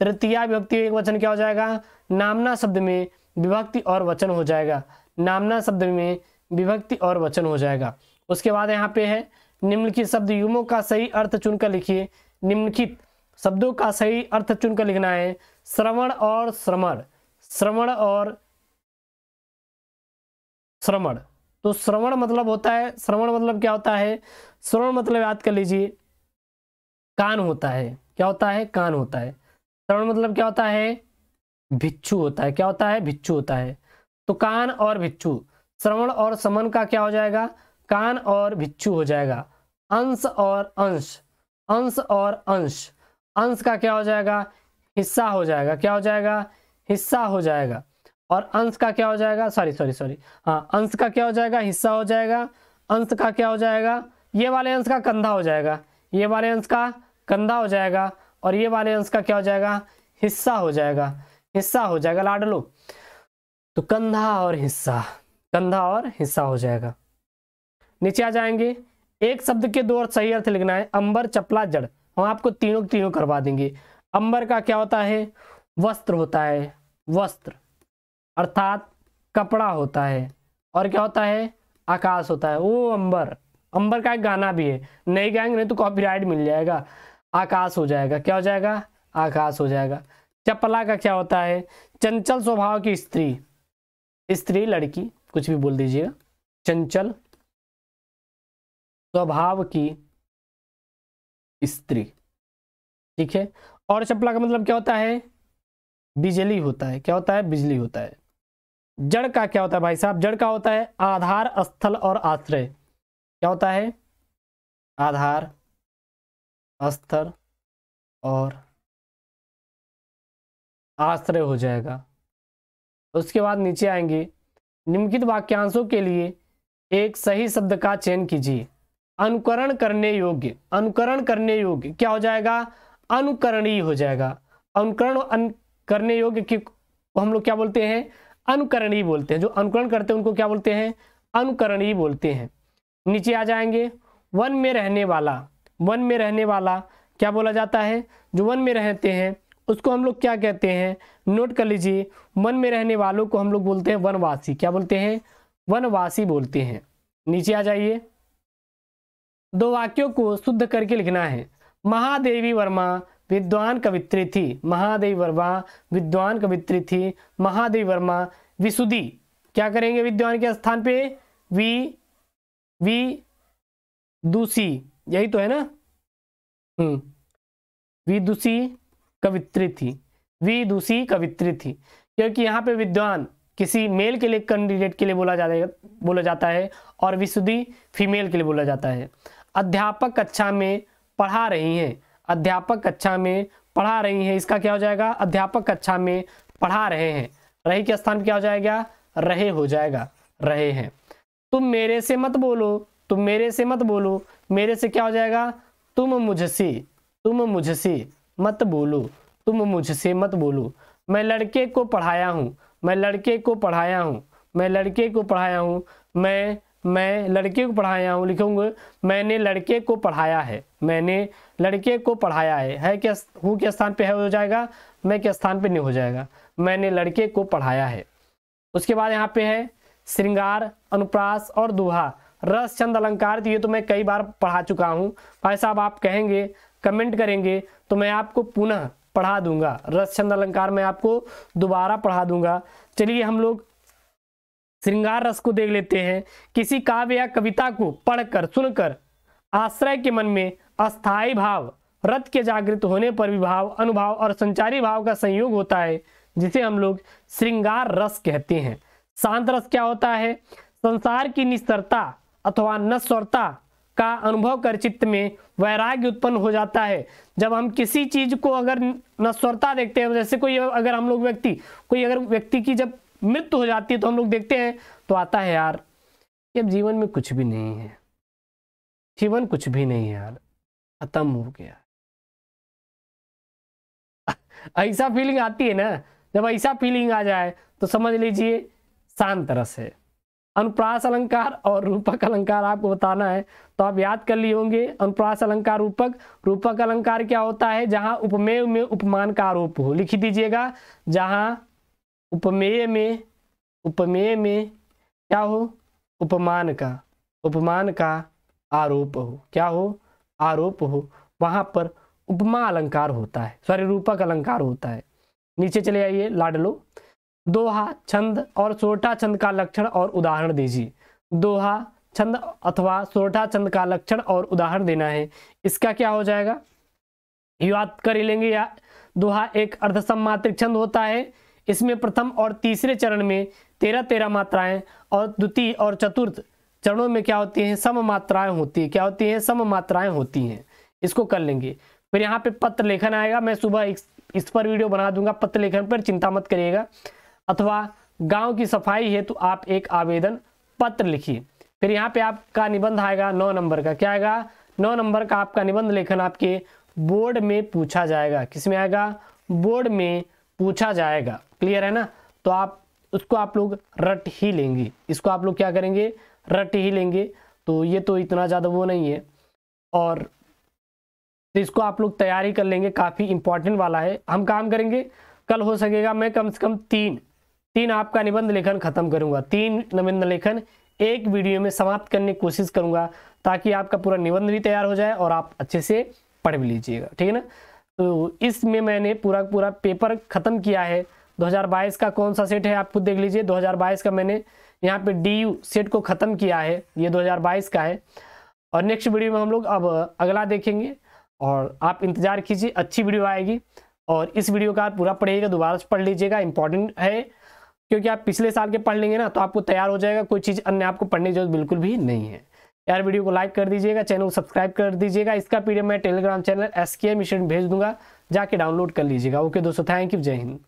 तृतीय विभक्ति एक वचन क्या हो जाएगा नामना शब्द में विभक्ति और वचन हो जाएगा नामना शब्द में विभक्ति और वचन हो जाएगा उसके बाद यहाँ पे है निम्नलिखित शब्द युमो का सही अर्थ चुनकर लिखिए निम्नलिखित शब्दों का सही अर्थ चुनकर लिखना है श्रवण और श्रमण श्रवण और श्रवण तो श्रवण मतलब होता है श्रवण मतलब क्या होता है श्रवण मतलब याद कर लीजिए कान होता है क्या होता है कान होता है श्रवण मतलब क्या होता है भिक्षु होता है क्या होता है भिक्षु होता है तो कान और भिक्षु श्रवण और समन का क्या हो जाएगा कान और भिक्षु हो जाएगा अंश और अंश अंश और अंश अंश का क्या हो जाएगा हिस्सा हो जाएगा क्या हो जाएगा हिस्सा हो जाएगा और अंश का क्या हो जाएगा सॉरी सॉरी सॉरी हाँ अंश का क्या हो जाएगा हिस्सा हो जाएगा अंश का क्या हो जाएगा ये वाले अंश का कंधा हो जाएगा ये वाले अंश का कंधा हो जाएगा और ये वाले अंश का क्या हो जाएगा हिस्सा हो जाएगा हिस्सा हो जाएगा लाडलो तो कंधा और हिस्सा कंधा और हिस्सा हो जाएगा नीचे आ जाएंगे एक शब्द के दो अर्थ सही अर्थ लिखना है अंबर चपला जड़ हम आपको तीनों तीनों करवा देंगे अंबर का क्या होता है वस्त्र होता है वस्त्र अर्थात कपड़ा होता है और क्या होता है आकाश होता है वो अंबर अंबर का एक गाना भी है नहीं गाएंगे नहीं तो कॉपीराइट मिल जाएगा आकाश हो जाएगा क्या हो जाएगा आकाश हो जाएगा चपला का क्या होता है चंचल स्वभाव की स्त्री स्त्री लड़की कुछ भी बोल दीजिएगा चंचल स्वभाव की स्त्री ठीक है और चपला का मतलब क्या होता है बिजली होता है क्या होता है बिजली होता है जड़ का क्या होता है भाई साहब जड़ का होता है आधार स्थल और आश्रय क्या होता है आधार स्थल और आश्रय हो जाएगा उसके बाद नीचे आएंगे निम्नलिखित वाक्यांशों के लिए एक सही शब्द का चयन कीजिए अनुकरण करने योग्य अनुकरण करने योग्य क्या हो जाएगा अनुकरणीय हो जाएगा अनुकरण अन, करने योग्य की हम लोग क्या बोलते हैं अनुकरणीय बोलते हैं जो अनुकरण करते हैं उनको क्या बोलते हैं अनुकरणीय बोलते हैं नीचे आ जाएंगे वन में रहने वाला वन में रहने वाला क्या बोला जाता है जो वन में रहते हैं उसको हम लोग क्या कहते हैं नोट कर लीजिए वन में रहने वालों को हम लोग बोलते हैं वनवासी क्या बोलते हैं वनवासी बोलते हैं नीचे आ जाइए दो वाक्यों को शुद्ध करके लिखना है महादेवी वर्मा विद्वान कवित्री थी महादेवी वर्मा विद्वान कवित्री थी महादेवी वर्मा विशुदी क्या करेंगे विद्वान के स्थान पे वी वी दूसी यही तो है ना हम्म विदुषी कवित्री थी विदुषी कवित्री थी क्योंकि यहाँ पे विद्वान किसी मेल के लिए कैंडिडेट के लिए बोला जाता है बोला जाता है और विशुद्धि फीमेल के लिए बोला जाता है अध्यापक कक्षा में पढ़ा रही हैं अध्यापक कक्षा में पढ़ा रही हैं इसका क्या हो जाएगा अध्यापक कक्षा में पढ़ा रहे हैं रहे के स्थान क्या हो जाएगा रहे हो जाएगा रहे हैं तुम मेरे से मत बोलो तुम मेरे से मत बोलो मेरे से क्या हो जाएगा तुम मुझसे तुम मुझसे मत बोलो तुम मुझसे मत बोलो मैं लड़के को पढ़ाया हूँ मैं लड़के को पढ़ाया हूँ मैं लड़के को पढ़ाया हूँ मैं मैं लड़के को पढ़ाया हूँ लिखूंगे मैंने लड़के को पढ़ाया है मैंने लड़के को पढ़ाया है है क्या हु के स्थान पे है हो जाएगा मैं के स्थान पे नहीं हो जाएगा मैंने लड़के को पढ़ाया है उसके बाद यहाँ पे है श्रृंगार अनुप्रास और दुहा रस छंद अलंकार तो ये तो मैं कई बार पढ़ा चुका हूँ भाई साहब आप कहेंगे कमेंट करेंगे तो मैं आपको पुनः पढ़ा दूंगा रस छंद अलंकार मैं आपको दोबारा पढ़ा दूंगा चलिए हम लोग श्रृंगार रस को देख लेते हैं किसी काव्य या कविता को पढ़कर सुनकर आश्रय के मन में अस्थायी भाव रत के जागृत होने पर विभाव अनुभाव और संचारी भाव का संयोग होता है जिसे हम लोग श्रृंगार रस कहते हैं शांत रस क्या होता है संसार की निस्तरता अथवा नस्वरता का अनुभव कर चित्त में वैराग्य उत्पन्न हो जाता है जब हम किसी चीज को अगर नस्वरता देखते हैं जैसे कोई अगर हम लोग व्यक्ति कोई अगर व्यक्ति की जब मृत्यु हो जाती है तो हम लोग देखते हैं तो आता है यार अब जीवन में कुछ भी नहीं है जीवन कुछ भी नहीं है यार खत्म हो गया ऐसा फीलिंग आती है ना जब ऐसा फीलिंग आ जाए तो समझ लीजिए शांत रस है अनुप्रास अलंकार और रूपक अलंकार आपको बताना है तो आप याद कर लिए होंगे अनुप्रास अलंकार रूपक रूपक अलंकार क्या होता है जहां उपमेय में उपमान का आरोप हो लिख दीजिएगा जहां उपमेय में उपमेय में क्या हो उपमान का उपमान का आरोप हो क्या हो आरोप हो वहां पर उपमा अलंकार होता है सॉरी रूपक अलंकार होता है नीचे चले आइए लाडलो दोहा छंद और सोटा छंद का लक्षण और उदाहरण दीजिए दोहा छंद अथवा सोटा छंद का लक्षण और उदाहरण देना है इसका क्या हो जाएगा याद कर लेंगे या दोहा एक अर्धसम्मात्रिक छंद होता है इसमें प्रथम और तीसरे चरण में तेरह तेरह मात्राएं और द्वितीय और चतुर्थ चरणों में क्या होती हैं सम मात्राएं होती है क्या होती हैं सम मात्राएं होती हैं इसको कर लेंगे फिर यहाँ पे पत्र लेखन आएगा मैं सुबह इस पर वीडियो बना दूंगा पत्र लेखन पर चिंता मत करिएगा अथवा गांव की सफाई है तो आप एक आवेदन पत्र लिखिए फिर यहाँ पे आपका निबंध आएगा नौ नंबर का क्या आएगा नौ नंबर का आपका निबंध लेखन आपके बोर्ड में पूछा जाएगा किस में आएगा बोर्ड में पूछा जाएगा क्लियर है ना तो आप उसको आप लोग रट ही लेंगे इसको आप लोग क्या करेंगे रट ही लेंगे तो ये तो इतना ज़्यादा वो नहीं है और तो इसको आप लोग तैयारी कर लेंगे काफ़ी इंपॉर्टेंट वाला है हम काम करेंगे कल हो सकेगा मैं कम से कम तीन तीन आपका निबंध लेखन खत्म करूंगा तीन निबंध लेखन एक वीडियो में समाप्त करने की कोशिश करूंगा ताकि आपका पूरा निबंध भी तैयार हो जाए और आप अच्छे से पढ़ भी लीजिएगा ठीक है ना तो इसमें मैंने पूरा पूरा पेपर ख़त्म किया है 2022 का कौन सा सेट है आप खुद देख लीजिए 2022 का मैंने यहाँ पे डी यू सेट को ख़त्म किया है ये 2022 का है और नेक्स्ट वीडियो में हम लोग अब अगला देखेंगे और आप इंतज़ार कीजिए अच्छी वीडियो आएगी और इस वीडियो का आप पूरा पढ़िएगा दोबारा पढ़ लीजिएगा इंपॉर्टेंट है क्योंकि आप पिछले साल के पढ़ लेंगे ना तो आपको तैयार हो जाएगा कोई चीज़ अन्य आपको पढ़ने की जरूरत बिल्कुल भी नहीं है यार वीडियो को लाइक कर दीजिएगा चैनल को सब्सक्राइब कर दीजिएगा इसका पीडीएफ मैं टेलीग्राम चैनल एस के भेज दूंगा जाके डाउनलोड कर लीजिएगा ओके दोस्तों थैंक यू जय हिंद